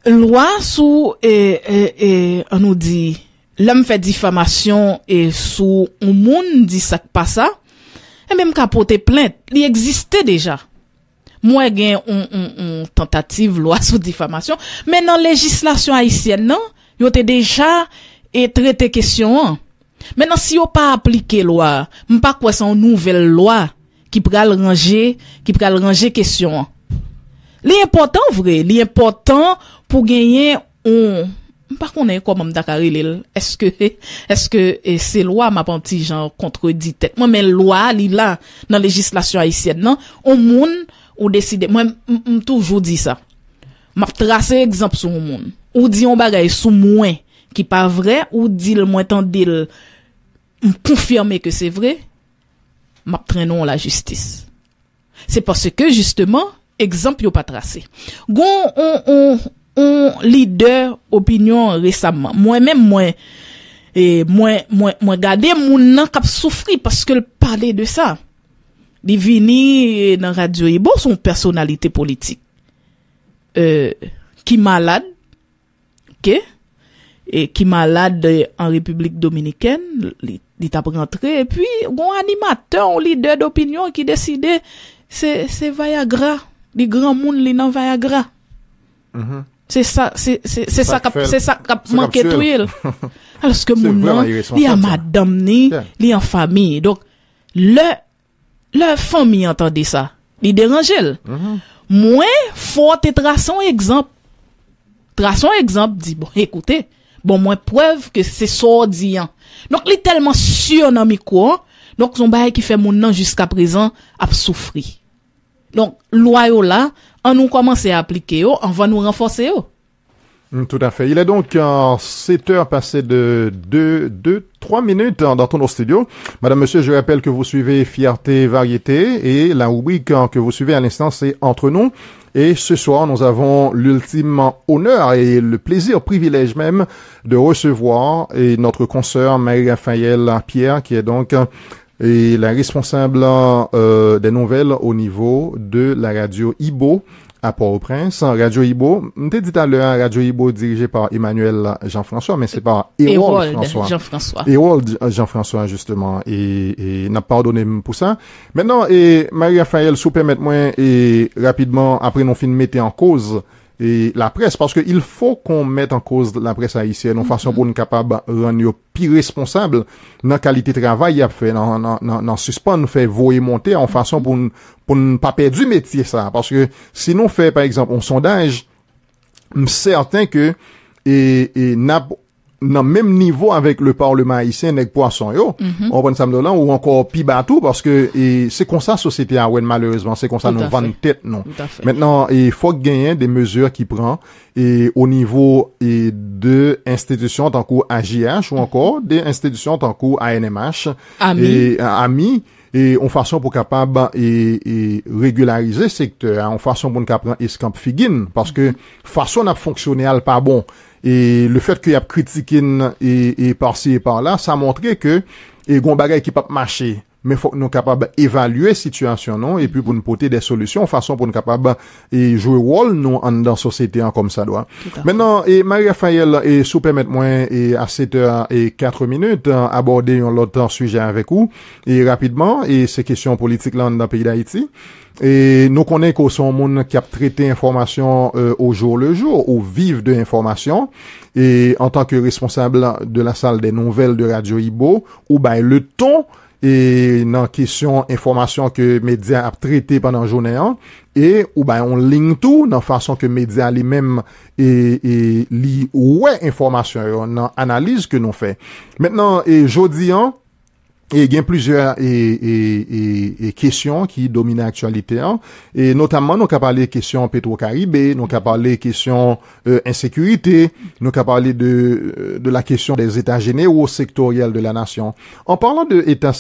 Lwa sou e, e, e anou di, lèm fè difamasyon e sou ou moun di sak pa sa, e mèm ka pote plènt, li egziste deja. Mwen gen ou tentative lwa sou difamasyon, mè nan legislasyon haisyen nan, yo te deja e trete kesyon an. Mè nan si yo pa aplike lwa, mè pa kwe son nouvel lwa ki pre al range kesyon an. Li important vre, li important, pou genyen ou... Mpap konen kwa mpam dakari li l? Eske e, se lwa mpap an ti jan kontredi tet? Mwen men lwa li la nan legislasyon haisyen, nan? Ou moun ou deside? Mwen m toujou di sa. Mpap trase ekzamp sou moun. Ou di yon bagay sou mwen ki pa vre, ou dil mwen tan dil mpou firme ke se vre, mpap trenon la justis. Se pwase ke justeman, ekzamp yo pa trase. Gon ou ou ou On lider opinyon resaman. Mwen mwen mwen, mwen mwen mwen gade, moun nan kap soufri paske l parde de sa. Di vini nan radio, y bo son personalite politik. E, euh, ki malad, ke, e ki malad en Republik Dominikene, li tap rentre, e pi, goun animator, leader d'opinyon ki decide, se, se vayagra, di gran moun li nan vayagra. Mwen mm-hmm. mwen mwen, Se sa kap manke twil. Aloske moun nan, li a [laughs] madam ni, li a fami. Donk, le fami entande sa. Li deranjel. Mwen fote tra son ekzamp. Tra son ekzamp, di bon, ekoute, bon mwen prev ke se so diyan. Donk, li telman sur nan mi kwa. Donk, son baye ki fe moun nan jiska prezan ap soufri. Donc, loi là, on nous commence à appliquer, on va nous renforcer. Mm, tout à fait. Il est donc 7 euh, heures passées de 2, 2, 3 minutes hein, dans ton studio. Madame, monsieur, je rappelle que vous suivez Fierté Variété et la rubrique hein, que vous suivez à l'instant, c'est Entre nous. Et ce soir, nous avons l'ultime honneur et le plaisir, privilège même, de recevoir notre consoeur Marie-Raphaël Pierre, qui est donc et la responsable euh, des nouvelles au niveau de la radio Ibo à Port-au-Prince, Radio Ibo. t'a dit à l'heure, Radio Ibo dirigée par Emmanuel Jean-François, mais c'est par Éwald Jean-François. Euh, Jean-François, justement. Et, et n'a pas donné pour ça. Maintenant, et Marie-Raphaël, sous permettez-moi, et rapidement, après, nos films, mettez en cause et la presse, parce qu'il faut qu'on mette en cause la presse haïtienne, en façon mhm. pour nous capable rendre pi responsable nan kalite travay ap fe, nan suspon nou fe voye monte an fason pou nou pa pe du metye sa. Parce que si nou fe, par exemple, un sondaj, m certain ke e nap... nan menm nivou avèk le parleman isen ek pwa son yo, mhm. ou ankon pi batou, parce ke se konsa sosete awen, malheurezman, se konsa nou van tet non. Mètenan, fòk genyen de mezur ki pran au nivou de institisyon tankou AJH ou ankon de institisyon tankou ANMH ami, ou euh, fason pou kapab regularize sektè, ou fason pou nkapren eskamp figin, parce ke mhm. fason ap fonksyonel pa bon E le fèt ki ap kritikin e par si e par la, sa montre ke e goun bagay ki pap mache, men fòk nou kapab evalue situasyon nou, e pi pou nou pote de solusyon, fason pou nou kapab e jwou wol nou an dan sosyete an kom sa doa. Mènen, e Marie-Raphael, sou pèmet mwen, a 7h04, aborde yon lotan suje avèk ou, e rapidman, e se kesyon politik lan an dan peyi d'Haïti, E nou konen ko son moun ki ap trete informasyon Ou euh, jour le jour Ou vive de informasyon e En tanke responsable de la sal de nouvel de radio Ibo Ou bay le ton e Nan kesyon informasyon ke media ap trete Panan jounen an Ou bay on ling tou Nan fason ke media li menm Li ouwe informasyon Nan analize ke nou fe Metnan e jodi an Et il y a plusieurs et, et, questions qui dominent l'actualité. Hein. Et notamment, nous avons parlé des questions pétro-caribé, nous avons parlé des questions euh, insécurité, nous avons parlé de, euh, de la question des états généraux sectoriels de la nation. En parlant de états,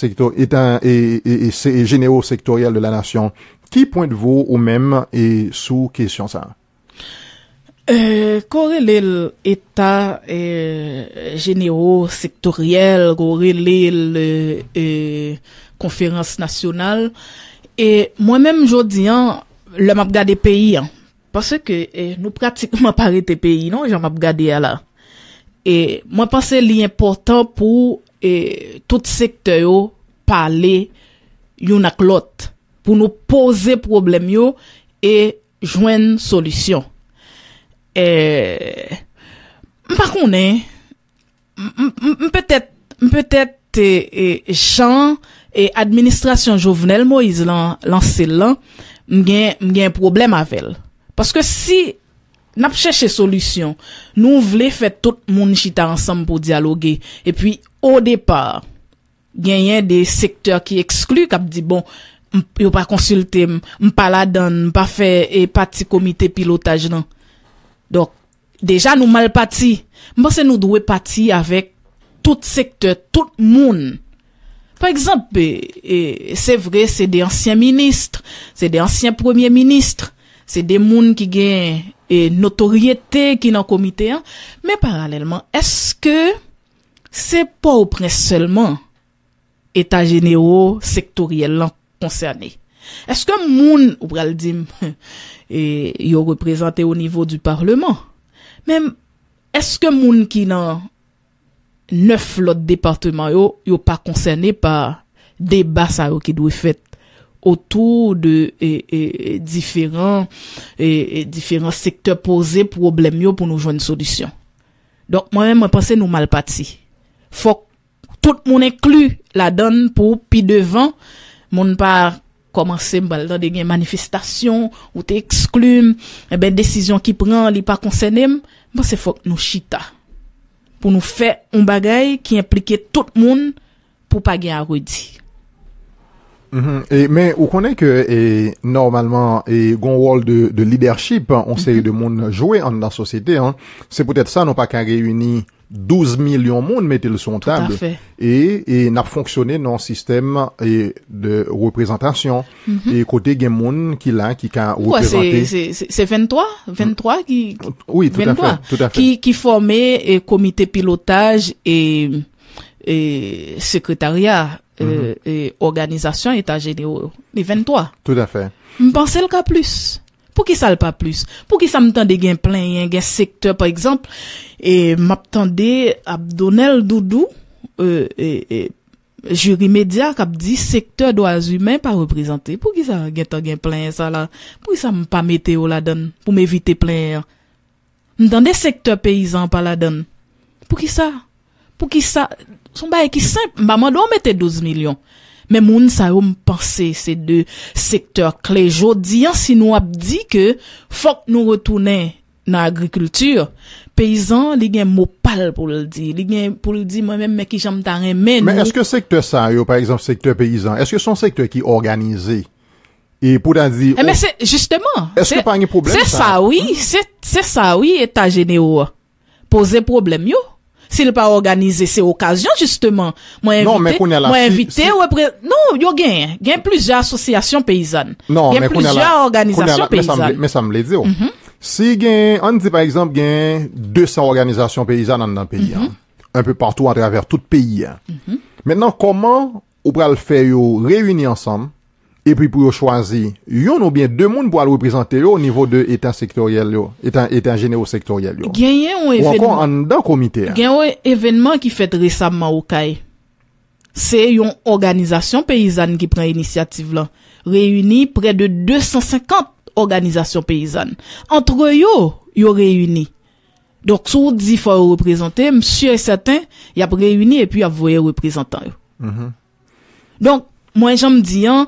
et, généraux sectoriels de la nation, qui pointe vous ou même et sous question ça? Kore li l etat genero sektoriyel, kore li l konferans nasyonal. Mwen menm jodi an, le map gade peyi an. Pase ke euh, nou pratikman pare te peyi non, jan map gade ya la. Mwen pase li importan pou euh, tout sektor yo pale yon ak lot. Pou nou pose problem yo e jwen solisyon. E, eh, m pa konen, m petet e, e, chan e administrasyon jovenel Moïse lan sel lan, m genye problem avel. Paske si nap chèche solusyon, nou vle fè tout moun chita ansam pou diyaloge. E pi, o depar, genye de sektèr ki eksklu kap di bon, m pa konsulte, m pa ladan, m pa fè e, pati komite pilotaj nan. Donk, deja nou mal pati, mwen se nou dwe pati avèk tout sektor, tout moun. Par exemple, e, se vre, se de ansyen ministre, se de ansyen premier ministre, se de moun ki gen e, notoriété ki nan komite. Men paralèlman, eske se pa ou prese selman etajenero sektoriel lan konserni? Eske moun, ou pral dim, [laughs] e, yo reprezenté ou nivou du parleman, men, eske moun ki nan 9 lot departement yo, yo pa konsené pa deba sa yo ki dwi fèt otou de e, e, diferent sektèr pose problem yo pou nou jwenn solisyon. Donk, mwen mwen pense nou mal pati. Fok, tout moun inklu la don pou pi devan moun part Komansem baldo de gen manifestasyon, ou te eksklum, e ben desisyon ki pran li pa konsenem, mwen bon, se fok nou chita pou nou fe un bagay ki implike tout moun pou pa gen a redi. Mhm. E, men, ou konen ke e, normalman e gon wol de lidership, on se mhm. de moun jowe an nan sosyete, se pwetet sa non pa ka reyuni... 12 millions de monde mettaient le son table. Et, et n'a fonctionné dans le système et de représentation. Mhm. Et côté game monde qui là, qui C'est 23? 23 qui, oui, tout à fait, Qui, formait comité pilotage et, et secrétariat euh, mhm. et, organisation état généraux. Les 23. Tout à fait. Je pensais le cas plus. Pou ki sa l pa plus? Pou ki sa m tande gen plen, gen sektor pa ekzamp, e m ap tande ap donel doudou, e, e, e, juri medyak ap di sektor do az humen pa reprezenti. Pou ki sa gen to gen plen sa la? Pou ki sa m pa mete ou la don pou m evite plen ya? M tande sektor peyizan pa la don? Pou ki sa? Pou ki sa? Son ba ek ki semp, ba man do m mete 12 milyon. men moun sa yo mpansi se de sektor klejot diyan si nou ap di ke fok nou retounen nan agrikultur peyizan li gen mopal pou l di, li gen pou l di mwen men meki janm tan remen men eske sektor sa yo, par exemple sektor peyizan eske son sektor ki organize e pou dan di eh, oh, eske panye problem sa se sa wii etajene yo pose problem yo S'il pa organize se okasyon, justeman, mwen non, invite. Mwen invite ou epre... Non, yo gen. Gen plus ya asosyasyon peyizan. Gen plus ya asosyasyon peyizan. Mwen sa mwen le di yo. Si gen, an di par exemple, gen 200 asosyasyon peyizan an nan peyi. Un peu partou a traver tout peyi. Mwen mhm. nan, koman ou pra l'feyo reuni ansam? epi pou yo chwazi, yon ou bien demoun pou al reprezenter yo au nivou de etan sektoriyel yo, etan jeneo sektoriyel yo. Gyen yon evenman... Gyen yon evenman ki fèt resamman ou kaj. Se yon organizasyon peyizan ki pren inisyatif la. Reuni pre de 250 organizasyon peyizan. Antre yo, yo reuni. Dok sou di fò reprezenter, msye e sèten, yap reuni epi yap voye reprezentan yo. Mm-hmm. Donk, mwen jan m diyan,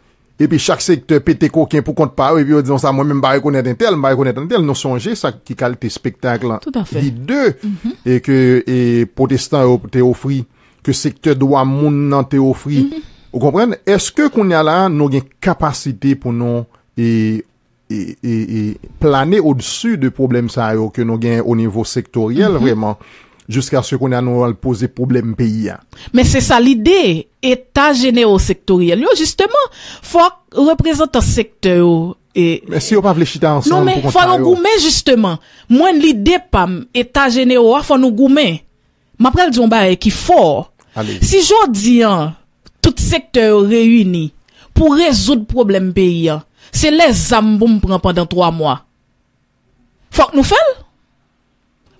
epi chak sektor pete kokyen pou kont pa ou, epi ou diyon sa mwen mbare konet entel, mbare konet entel, nou sonje sa ki kalte spektaklan. Tout anfe. Li mm-hmm. de, e protestan ou euh, te ofri, ke sektor dwa moun nan te ofri, mm-hmm. ou kompren, eske kon ya la nou gen kapasite pou nou e plane ou dsu de problem sa yo, ke nou gen ou nivou sektoriel mm-hmm. vreman. Juska se konye anou al pose problem peyi an. Men se sa lide, etajene ou sektoriyan. Yo, justeman, fok reprezentan sektor ou. E- se yo pa vle chita ansan, non, pou konta yo. Fon nou goumen, justeman. Mwen lide pam, etajene ou, fon nou goumen. Ma prel diyon ba e ki fok. Si jodi an, tout sektor ou reyuni, pou rezoud problem peyi an, se le zamboum pren pandan 3 mwa. Fok nou fel? Fok nou fel?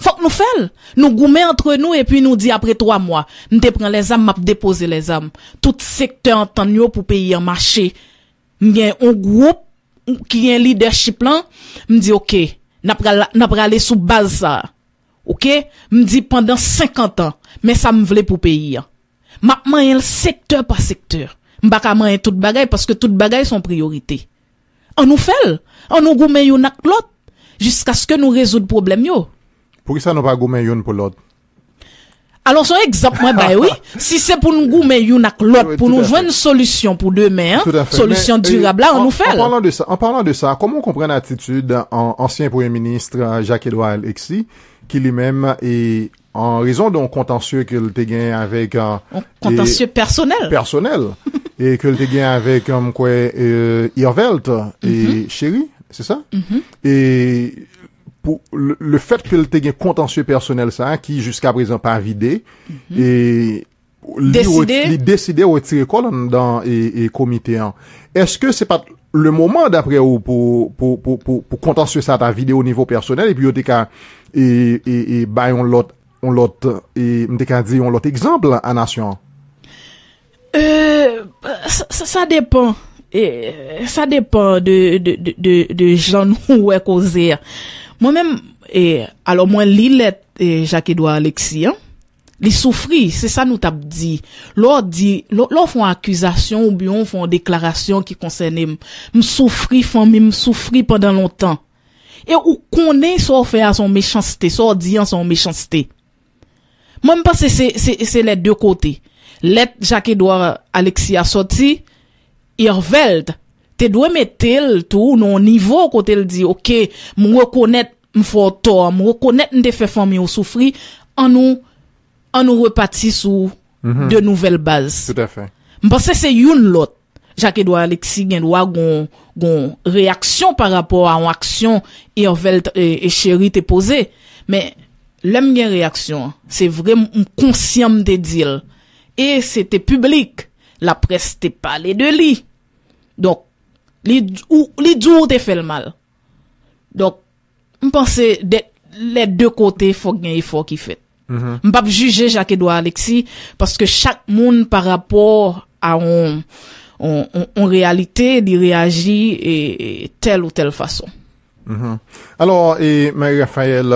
Fok nou fel, nou goumen entre nou, epi nou di apre 3 mwa, nou depren les am, map depose les am, tout sektor an tan yo pou peyi an mache, mwen gen yon group, ki yon leadership lan, mwen di, ok, napre ale sou baza, ok, mwen di, pandan 50 an, men sa mwen vle pou peyi an, map man yon sektor pa sektor, mwen baka man yon tout bagay, paske tout bagay son priorite, an nou fel, an nou goumen yon ak lot, jiska seke nou rezoud problem yo, pou ki sa nou pa goumen yon pou lot? Alonson, ekzap mwen, bay wè, si se pou nou goumen yon ak lot, pou nou jwen solusyon pou demè, solusyon dirab, la, an nou fèl. En parlant de sa, komon kompren atitude an ansyen pouye ministre, euh, Jacques-Edouard El-Eksi, ki li mèm, en rizon don kontansye ke l te gen avèk... Kontansye euh, personel. Personel. [laughs] E ke l te gen avèk, yon velt, chéri, se sa? E... le fet ke l te gen kontansye personel sa ki jiska prezant pa vide mhm. e li deside ou etire kol dan e komite an eske se pat le moman dapre ou pou kontansye sa ta vide ou nivou personel e pi yo te ka mte ka di yo l ot ekzamp an asyon e sa depan sa depan de jan ou ek ozea Mwen men, alo mwen li let e, Jak Edwa Alexi, li soufri, se sa nou tap di, lor di, lor fwen akwizasyon ou biyon fwen deklarasyon ki konsenem, m soufri fwen mi, m soufri pwenden lontan. E ou konen sou fwen an son mechansite, sou di an son mechansite. Mwen men passe se let dekote, let Jak Edwa Alexi a soti, yon velde. te dwe metel tou nou nivou kote l di, ok, mwen rekonet mwen fòr to, mwen rekonet nte fè fòm yon soufri, an nou an nou repati sou mhm. de nouvel baz. Mwen pense se yon lot, Jacques-Edouard Alexis gen dwa goun reaksyon par rapport an aksyon yon e velt e, e chéri te pose, men, lem gen reaksyon, se vremen mwen konsyam de dil, e se te publik, la pres te pale de li. Dok, Li djou ou te fèl mal. Dok, m'pense le dè kote fòk gen y fòk ki fèt. M'pap juje Jacques-Edouard Alexis, paske chak moun par rapport an realite di reagi tel ou tel fason. Mm-hmm. Alors, Marie-Raphael,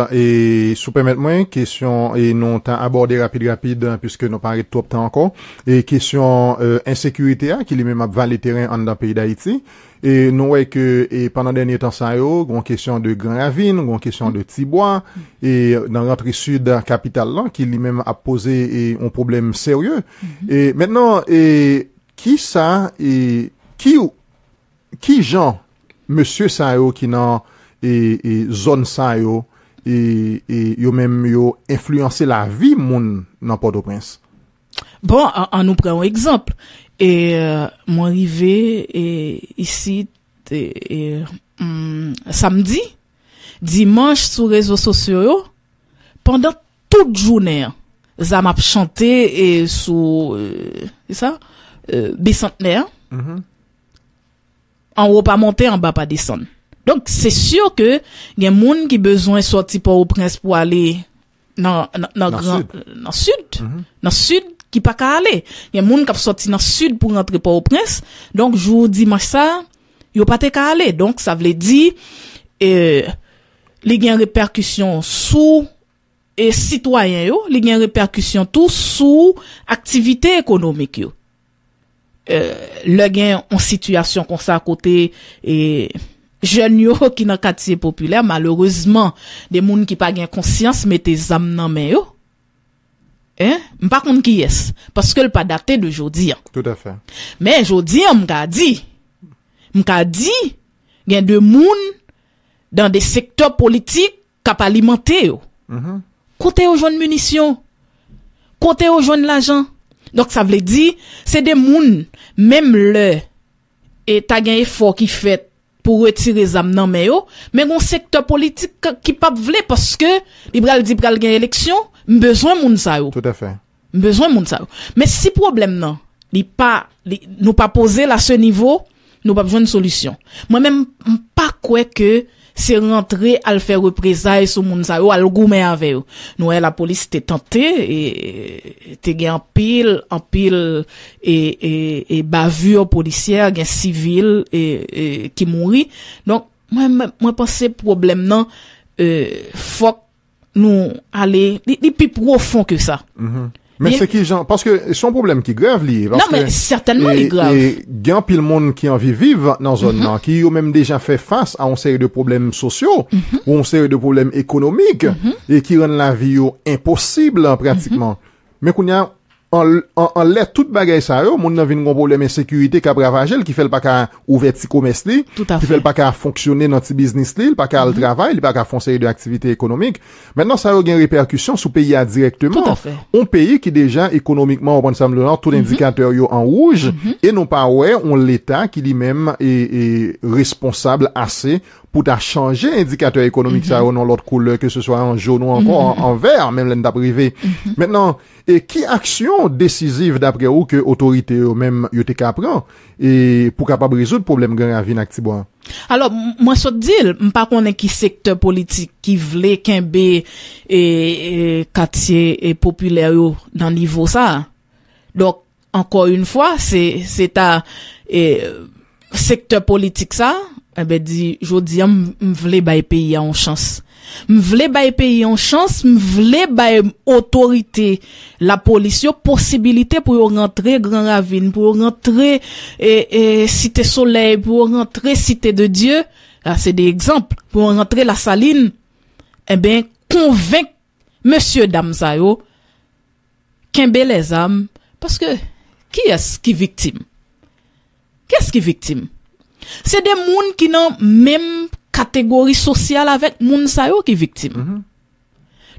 sou pèmet mwen, kèsyon nou tan aborde rapide-rapide, pyske nou parite top ten anko, kèsyon ensekurite euh, a, ki li mèm ap vali teren an da peyi da iti, E nou wèk, e pendant denye tan sa yo, gwen kèsyon de Grand Ravine, gwen kèsyon de Thibwa, e nan rentre-sud kapital lan, ki li mèm ap pose yon problem sèrye. Mènen, ki sa, ki jan, monsye sa yo, ki nan zon sa yo, yo mèm yo influansè la vi moun nan Port-au-Prince? Bon, an nou pre yon ekzamp, E euh, mwen rive e isi e, mm, samdi, dimanj sou rezo sosyo yo, pandan tout jouner, zan map chante e sou bisantner, an wop a monte an ba pa disan. Donk se syo ke gen moun ki bezwen soti pou ou prens pou ale nan sud. Nan euh, sud. Mm-hmm. ki pa ka ale, yon moun kap soti nan sud pou rentre pa ou prens, donk joun Dimash sa, yon pa te ka ale, donk sa vle di, euh, li gen reperkusyon sou, e sitwayen yo, li gen reperkusyon tout sou aktivite ekonomik yo. Euh, le gen an sitwasyon kon sa kote, e jen yo ki nan katiye popüler, maloreseman de moun ki pa gen konsyans me te zam nan men yo, M pa kont ki yes Paske l pa date de jodi an Men jodi an m ka di M ka di Gen de moun Dan de sektor politik Kap alimentè yo mm-hmm. Kote yo joun munisyon Kote yo joun lajan Donk sa vle di Se de moun Mem le E ta gen efok ki fet Po retire zam nan men yo Men kon sektor politik ki pap vle Paske liberal di liberal gen eleksyon Mbezwen moun sa ou. Tout a fè. Mbezwen moun sa ou. Men si problem nan, nou pa pose la se nivo, nou pa poujwen soulusyon. Mwen men mpa kwe ke se rentre al fè reprezae sou moun sa ou, al goumen avè ou. Nouè la polis te tante, te gen an pil, an pil, e bavu an policier, gen sivil, ki mouri. Non, mwen pensè problem nan, euh, fok, nou ale, li pi profon ke sa. Mè se ki jan, paske son problem ki grev li, nan mè, certainman li grev. Gyan pi l moun ki anvi vive nan zon nan, ki yo mèm deja fè fass a on seri de problem sosyo, ou on seri de problem ekonomik, e ki ren la vi yo imposible pratikman. Mè kounyan, An let tout bagay sa yo, moun nan vin kon probleme sekurite ka bravajel ki fel pa ka ouve ti komes li, ki fel pa ka fonksyonen nan ti biznis li, li pa ka al mhm. travay, li pa ka fonseye bon de aktivite ekonomik. Mennan sa yo gen reperkusyon mhm. sou peyi a direktman, ou peyi ki deja ekonomikman ou panisam le nan, tout indikater yo an wouj, e nou pa wè ou l'Etat ki li menm e responsable ase. pout a chanje indikator ekonomik sa yo nan lot koule, ke se swa an joun ou an kon an ver, menm lènda privé. Mènen, ki aksyon desiziv dapre yo ke otorite yo menm yote ka pran, pou kapab rezout problem gen avin ak tibwa? Alors, mwen sot dil, mpa konen ki sektor politik ki vle kenbe katye populè yo nan nivou sa. Dok, ankon yon fwa, se ta... Sektor politik sa, eh jodi, m vle bay peyi an chans. M vle bay peyi an chans, m vle bay otorite la polisyon posibilite pou yon rentre Gran Ravine, pou yon rentre Site e, e, Soleil, pou yon rentre Site de Dieu, la ah, se dey ekzamp, pou yon rentre la Saline, m eh ben konvenk Monsieur Damzayo kenbe les am, paske ki yas ki viktim? Kes ki viktim? Se de moun ki nan men kategori sosyal avèk moun sa yo ki viktim.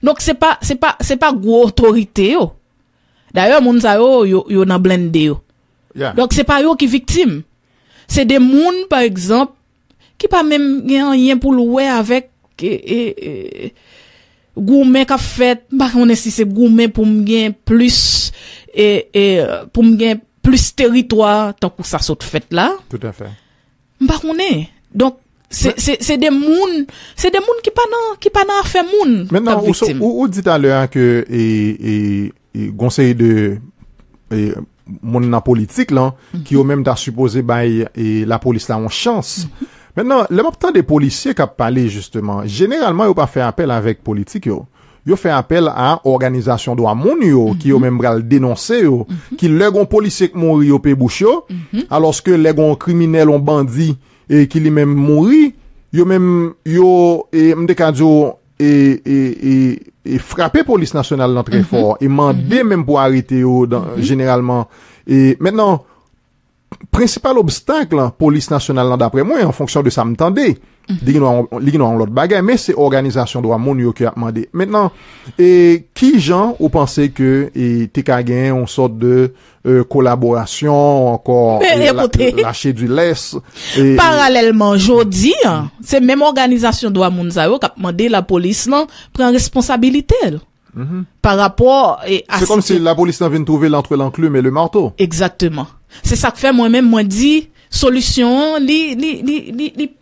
Nòk se pa gwo otorite yo. Daryo moun sa yo yo nan blendi yo. Nòk se pa yo ki viktim. Se de moun par ekzamp ki pa men yon yon pou louè avèk gwo men ka fèt bak moun esise gwo men pou mgen plus pou mgen plus teritwa, tan kou sa sot fèt la, mba kounè. Donk, se de moun, se de moun ki panan, ki panan a fè moun. Mè nan, ou dit alè an, ki gonsèy de moun nan politik lan, ki yo mèm ta supose, bay la polis la an chans. Mè nan, lem ap tan de polisye kap pale justement, genèralman yo pa fè apel avèk politik yo. yo fè apel a organizasyon do amoun yo, mhm. ki yo menm bral denonse yo, mhm. ki lègon polisèk moun yo pe bouch yo, mhm. aloske lègon kriminel on bandi, e ki li menm moun yo, yo menm yo, e, mdekad yo, e, e frape polis nasyonal nan tre fòr, e mande menm pou harite yo, generalman. Mènen, prinsipal obstak lan, polis nasyonal nan dapre mwen, an fonksyon de sa mtande, Ligi nou an lot bagay, men se organizasyon do a moun yo ki ap mande. Mètenan, ki jan ou pense ke te kagen an sot de kolaborasyon ankon lache du les? Paralèlman, jodi, se menm organizasyon do a moun zayou ki ap mande, la polis nan pren responsabilite. Mm-hmm. Par rapport... Se kon si la polis nan vin touve lantre lanklou, men le manto. Exactement. Se sak fe mwen men mwen di, solusyon, li...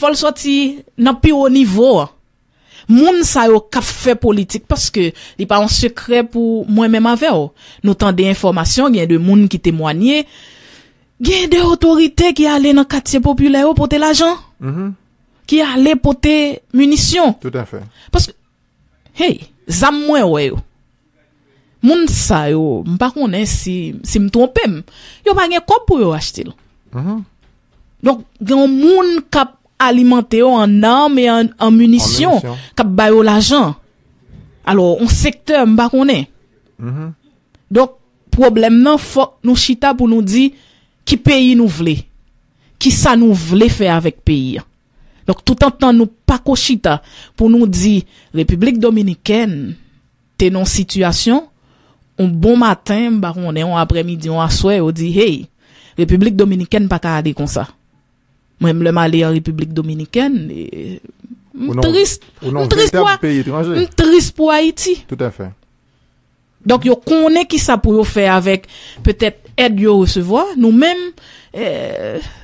Fol soti nan pi o nivou a. Moun sa yo kaf fe politik. Paske li pa an sekre pou mwen men ma ve yo. Nou tan de informasyon, gen de moun ki temwanyen. Gen de otorite ki ale nan katiye popyule yo pote lajan. Mhm. Ki ale pote munisyon. Tout afen. Paske, hey, zam mwen we yo. Moun sa yo, mpa konen si mtompem. Yo man gen kop pou yo achitil. Mwen mhm. sa yo. Donk gen moun kap alimante yo an arm e an munisyon kap bayo la jan. Alo, an sekte mba mm-hmm. konen. Donk problem nan fok nou chita pou nou di ki peyi nou vle. Ki sa nou vle fe avèk peyi. Donk tout an tan nou pakou chita pou nou di Republik Dominikèn tenon situasyon. Un bon matin mba konen, un apremidi, un aswe, ou di hey Republik Dominikèn pa ka ade kon sa. Mwen m lèm alè yon Republik Dominikèn, e, non? non? m trist pou Haiti. Donk yo konè ki sa pou yo fè avèk, pètèp, ed yo recevò, nou mèm, e,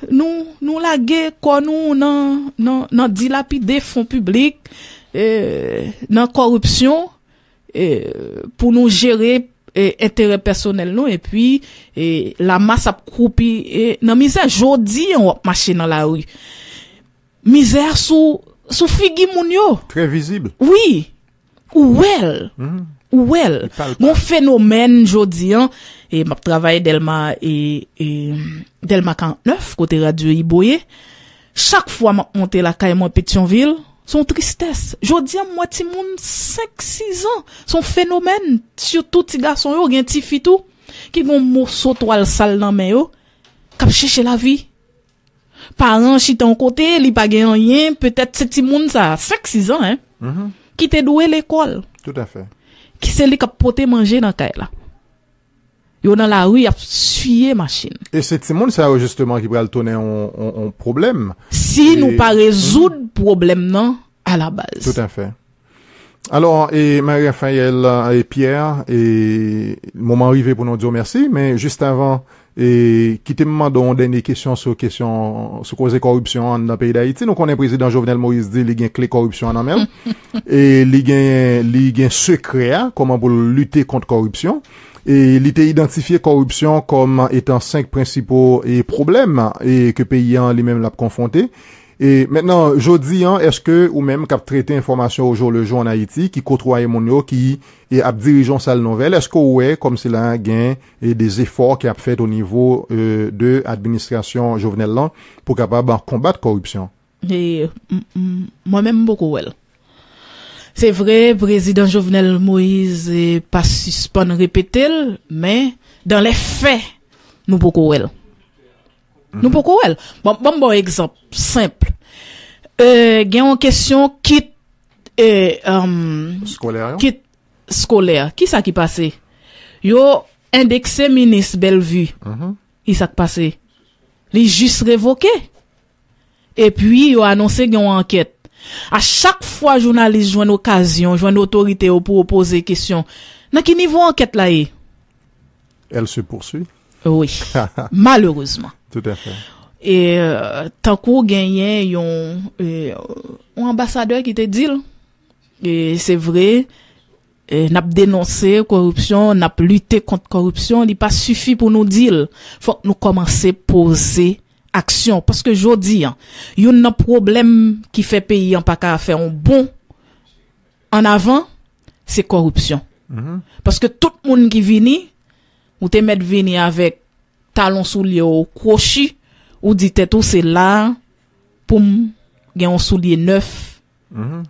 nou la gè konou nan dilapide fond publik, e, nan korupsyon pou nou jèrè. etere personel nou, e pi la mas ap koupi, e nan mizè jodi yon wap mache nan la ou, mizè sou figi moun yo. Trè vizib. Oui, ouwel, ouwel. Moun fenomen jodi yon, e map travaye del ma, del ma kante 9, kote radio Iboye, chak fwa map monte la kae mwen Petionville, ouwel, Son tristesse. Jodi a mwen ti moun 5-6 an. Son fenomen. Siyo touti ga son yo gen ti fitou. Ki goun mousot wale sal nan men yo. Kap cheche la vi. Paran chite an kote. Li pa gen an yen. Petet ti moun sa 5-6 an. Ki te douwe l'ekol. Ki se li kap pote manje nan kay la. Yon nan la rui ap suye masin. E se ti moun, se a rejistman ki pral tonen on problem. Si nou pa mm. rezoud problem nan a la baz. Tout an fè. Alors, Marie-Raphaël euh, et Pierre e mouman rive pou nou diyo mersi, men just avan ki ti mouman don dene kisyon sou kouze korupsyon nan peyi da Haiti. Nou konen prezident Jovenel Moïse di li gen kli korupsyon nan men. E li gen se krea koman pou lute kont korupsyon. E li te identifiye korupsyon kom etan 5 prinsipo e problem e ke peyi an li menm la pou konfonte. E menan, jodi an, eske ou menm kap trete informasyon oujou lejou an Haiti ki koutrou ayemoun yo ki e ap dirijon sal nouvel, eske ouwe kom sila gen e des efor ki ap fet o nivou e, de administrasyon jovenel lan pou kapab an kombat korupsyon? E mwen menm boko ouwel. Se vre, prezident Jovenel Moïse e pas suspon repete men, dan le fe nou pou kou el. Mm-hmm. Nou pou kou el. Bon bon, bon ekzamp, simple. Gen an kesyon kit skolèr. Kit skolèr. Ki sa ki pase? Yo, indekse menis Bellevue. Li sa ki pase? Li jis revoke? E pi yo anonse gen an enquete. [laughs] Euh, a chak fwa jounalist jwen okasyon, jwen otorite ou pou ou pose kisyon, nan ki nivou anket la e? Euh, El se poursui? Oui, malerouzman. Tout afer. E tankou genyen yon ambasadeur ki te dil, e se vre, euh, nap denonse korupsyon, nap lute kont korupsyon, li pa sufi pou nou dil, fwa nou komanse posey. aksyon. Paske jodi an, yon nan problem ki fe peyi an pa ka fe yon bon an avan, se korupsyon. Mhm. Paske tout moun ki vini, ou te met vini avek talon sou li yo krochi, ou di tetou se la poum, gen sou liye neuf. Mhm.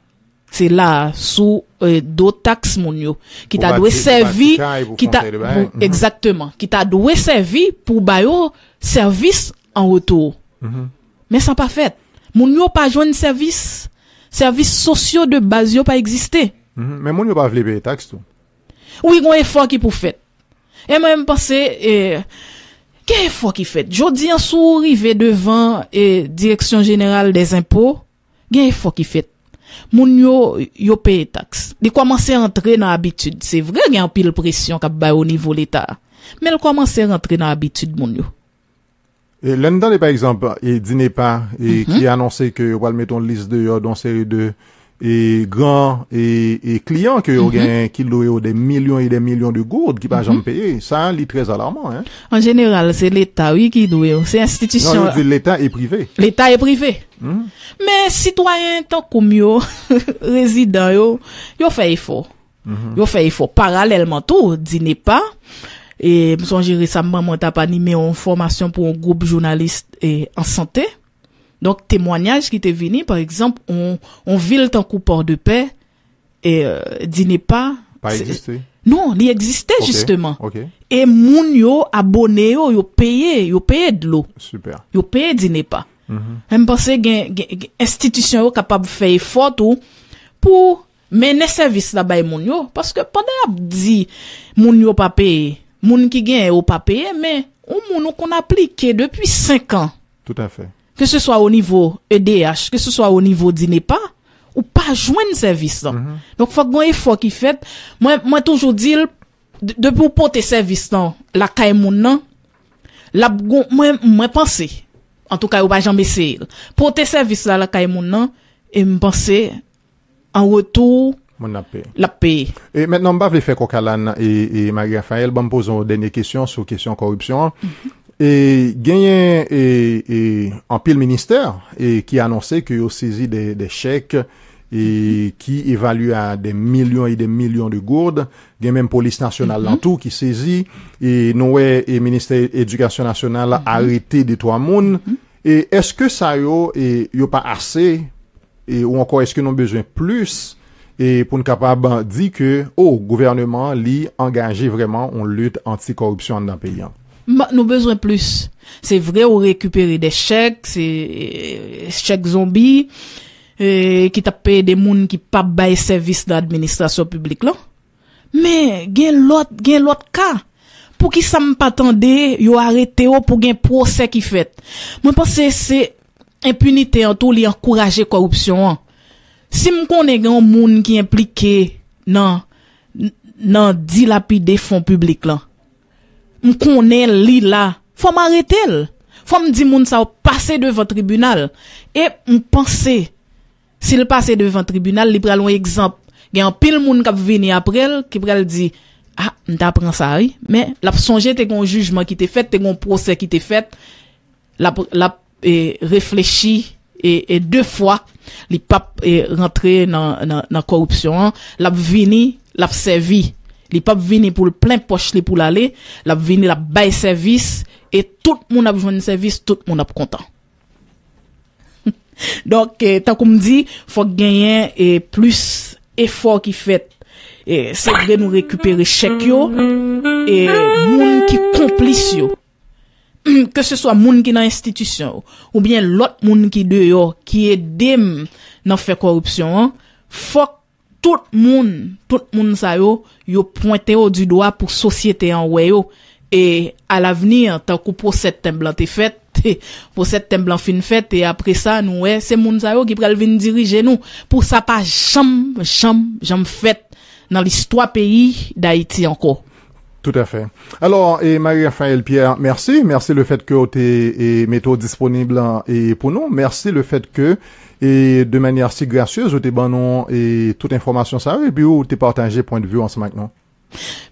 Se la sou e, do taks moun yo. Ki ta dwe servi. E mhm. Exactement. Ki ta dwe servi pou bayo servis an roto ou. Men mm-hmm. san pa fet. Moun yo pa jwenn servis, servis sosyo de baz yo pa eksiste. Men moun yo pa vle beye taks tou. Ou yon e fok ki pou fet. E mwen mpase, gen eh, e fok ki fet. Jodi an sou rive devan eh, Direksyon Jeneral des Impos, gen e fok ki fet. Moun yo yo peye taks. Di komanse rentre nan abitud. Se vre gen apil presyon kap bay ou nivou l'Etat. Men komanse rentre nan abitud moun yo. Lè nè tan de par exemple, e dine pa, e ki anonsè ke wal meton liste de yon donseri de e gran e kliyon ke yon gen ki lou yo de milyon e de milyon de gourd ki pa jom peye, sa an li trez alarmant. En general, se l'Etat wik ki lou yo, se institisyon... Nan, yo di l'Etat e privé. L'Etat e privé. Men, sitwayen tan koumyo, rezidant yo, yo feyifo. Mm-hmm. Yo feyifo. Paralèlman tou, dine pa, E mson jiri sa mman mwen tap anime yon formasyon pou yon groub jounalist e, en sante. Donk temwanyaj ki te vini, par eksemp, yon vil tan koupor de pe, e euh, di ne pa... Pa existe? Non, li existe jisteman. E moun yo abone yo, yo peye, yo peye de lo. Super. Yo peye di ne pa. Mwen mpase gen institisyon yo kapab feye fot ou, pou mene servis la bay moun yo, paske pande ap di moun yo pa peye, moun ki gen ou papeye, men ou moun ou kon aplike depi 5 an. Tout afe. Ke se so a ou nivou EDH, ke se so a ou nivou DINEPA, ou pa jwen servis dan. Donk fwa gwen e fwa ki fet, mwen toujou dil, depi ou pote servis dan, la kaimoun nan, mwen panse, an touk a ou bajan besi il, pote servis la la kaimoun nan, e mwen panse, an wotou, Mwen ap pe. Lap pe. E mennen mba vle fe kou kalan e Marie-Raphael, ban mpozoun dene kesyon sou kesyon korupsyon. Mhm. E genyen e anpil minister, e ki anonsen ki yo sezi mhm. de chek, e ki evalue a de milyon e de milyon de gourd, gen menm polis nasyonal lantou mhm. ki sezi, e nouwe minister edukasyon nasyonal a rete de to amoun, e eske sa yo yo pa ase, ou ankon eske nou bezwen plus, E pou n ka pa bandi ke ou, gouvernement li engaje vreman ou lute anti-korupsyon nan peyan. Nou bezwen plus. Se vre ou rekupere de chek, e, chek zombi, e, ki tap pey de moun ki pa bay servis nan administrasyon publik lan. Men, gen lot, gen lot ka. Pou ki sa m patande, yo arete ou pou gen prosè ki fèt. Mwen panse se impunite an tou li ankoraje korupsyon an. Si m konen gen moun ki implike nan dilapide fon publik lan, m konen li la, fwa m arete el. Fwa m di moun sa ou pase devan tribunal. E m panse, si l pase devan tribunal, li pralon ekzamp, gen pil moun kap veni aprel, ki pral di, ha, ah, m ta pran sa ay, men la sonje te kon jujman ki te fet, te kon proses ki te fet, la e, reflechi, E, e de fwa, li pap e, rentre nan korupsyon an, lap vini, lap servi. Li pap vini pou l'plem poch li pou l'ale, lap vini, lap bay servis, e tout moun ap jwani servis, tout moun ap kontan. [laughs] Donk, e, ta koum di, fwa genyen plus efor ki fet, se vre nou rekupere chek yo, e moun ki komplis yo. ke se so a moun ki nan institisyon ou byen lot moun ki de yo ki e dem nan fe korupsyon an, fok tout moun, tout moun sa yo yo pointe yo di doa pou sosyete an we yo e al aveni an takou pou set temblan te fet, [laughs] pou set temblan fin fet e apre sa nou we, se moun sa yo ki prel vin dirije nou pou sa pa jam, jam, jam fet nan listwa peyi da iti anko. Tout à fait. Alors, Marie-Raphaëlle Pierre, merci. Merci le fait que te mettes au disponible et pour nous. Merci le fait que et de manière si gracieuse, te bonons et toute information sa vie et puis ou te partagez point de vue en ce moment. Non?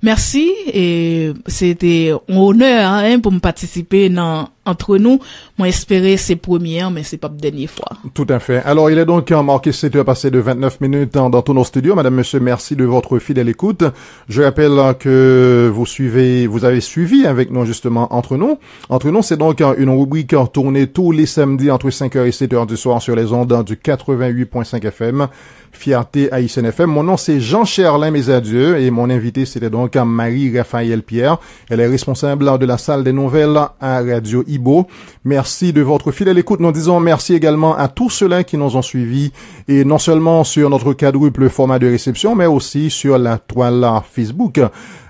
Merci et c'était un honneur pour me participer dans entre nous. Moi, espérer c'est première, hein, mais c'est pas la dernière fois. Tout à fait. Alors, il est donc hein, marqué 7 heures passées de 29 minutes hein, dans, tous nos studios. Madame, monsieur, merci de votre fidèle écoute. Je rappelle que vous suivez, vous avez suivi avec nous, justement, entre nous. Entre nous, c'est donc une rubrique tournée tous les samedis entre 5h et 7h du soir sur les ondes du 88.5 FM. Fierté à ICNFM. Mon nom, c'est jean mes adieux. et mon invité, c'était donc Marie-Raphaël Pierre. Elle est responsable de la salle des nouvelles à Radio I beau. Merci de votre fidèle écoute. Nous disons merci également à tous ceux-là qui nous ont suivis et non seulement sur notre quadruple format de réception, mais aussi sur la toile Facebook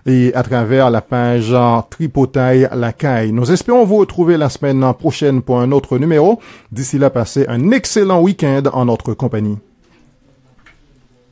et à travers la page Tripotaille la Nous espérons vous retrouver la semaine prochaine pour un autre numéro. D'ici là, passez un excellent week-end en notre compagnie.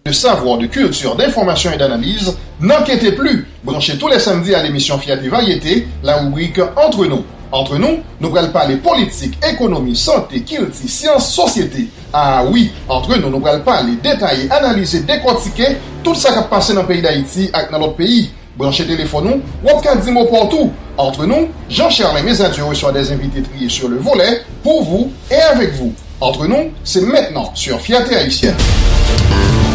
De savoir, de culture, d'information et d'analyse, n'inquiétez plus. Branchez tous les samedis à l'émission Fiat et Variété, la rubrique Entre nous. Entre nou, nou brel pale politik, ekonomi, sante, kilti, siyans, sosyete. Ah oui, entre nou, nou brel pale detay, analize, dekotike, tout sa kap pase nan peyi d'Haïti ak nan lot peyi. Branche telefon nou, wot ka di mou pwantou. Entre nou, Jean-Charles et mes adjoués soya des invité triye sur le volet, pou vous et avek vous. Entre nou, se mèt nan sur Fiat et Haïtien. Fiat et Haïtien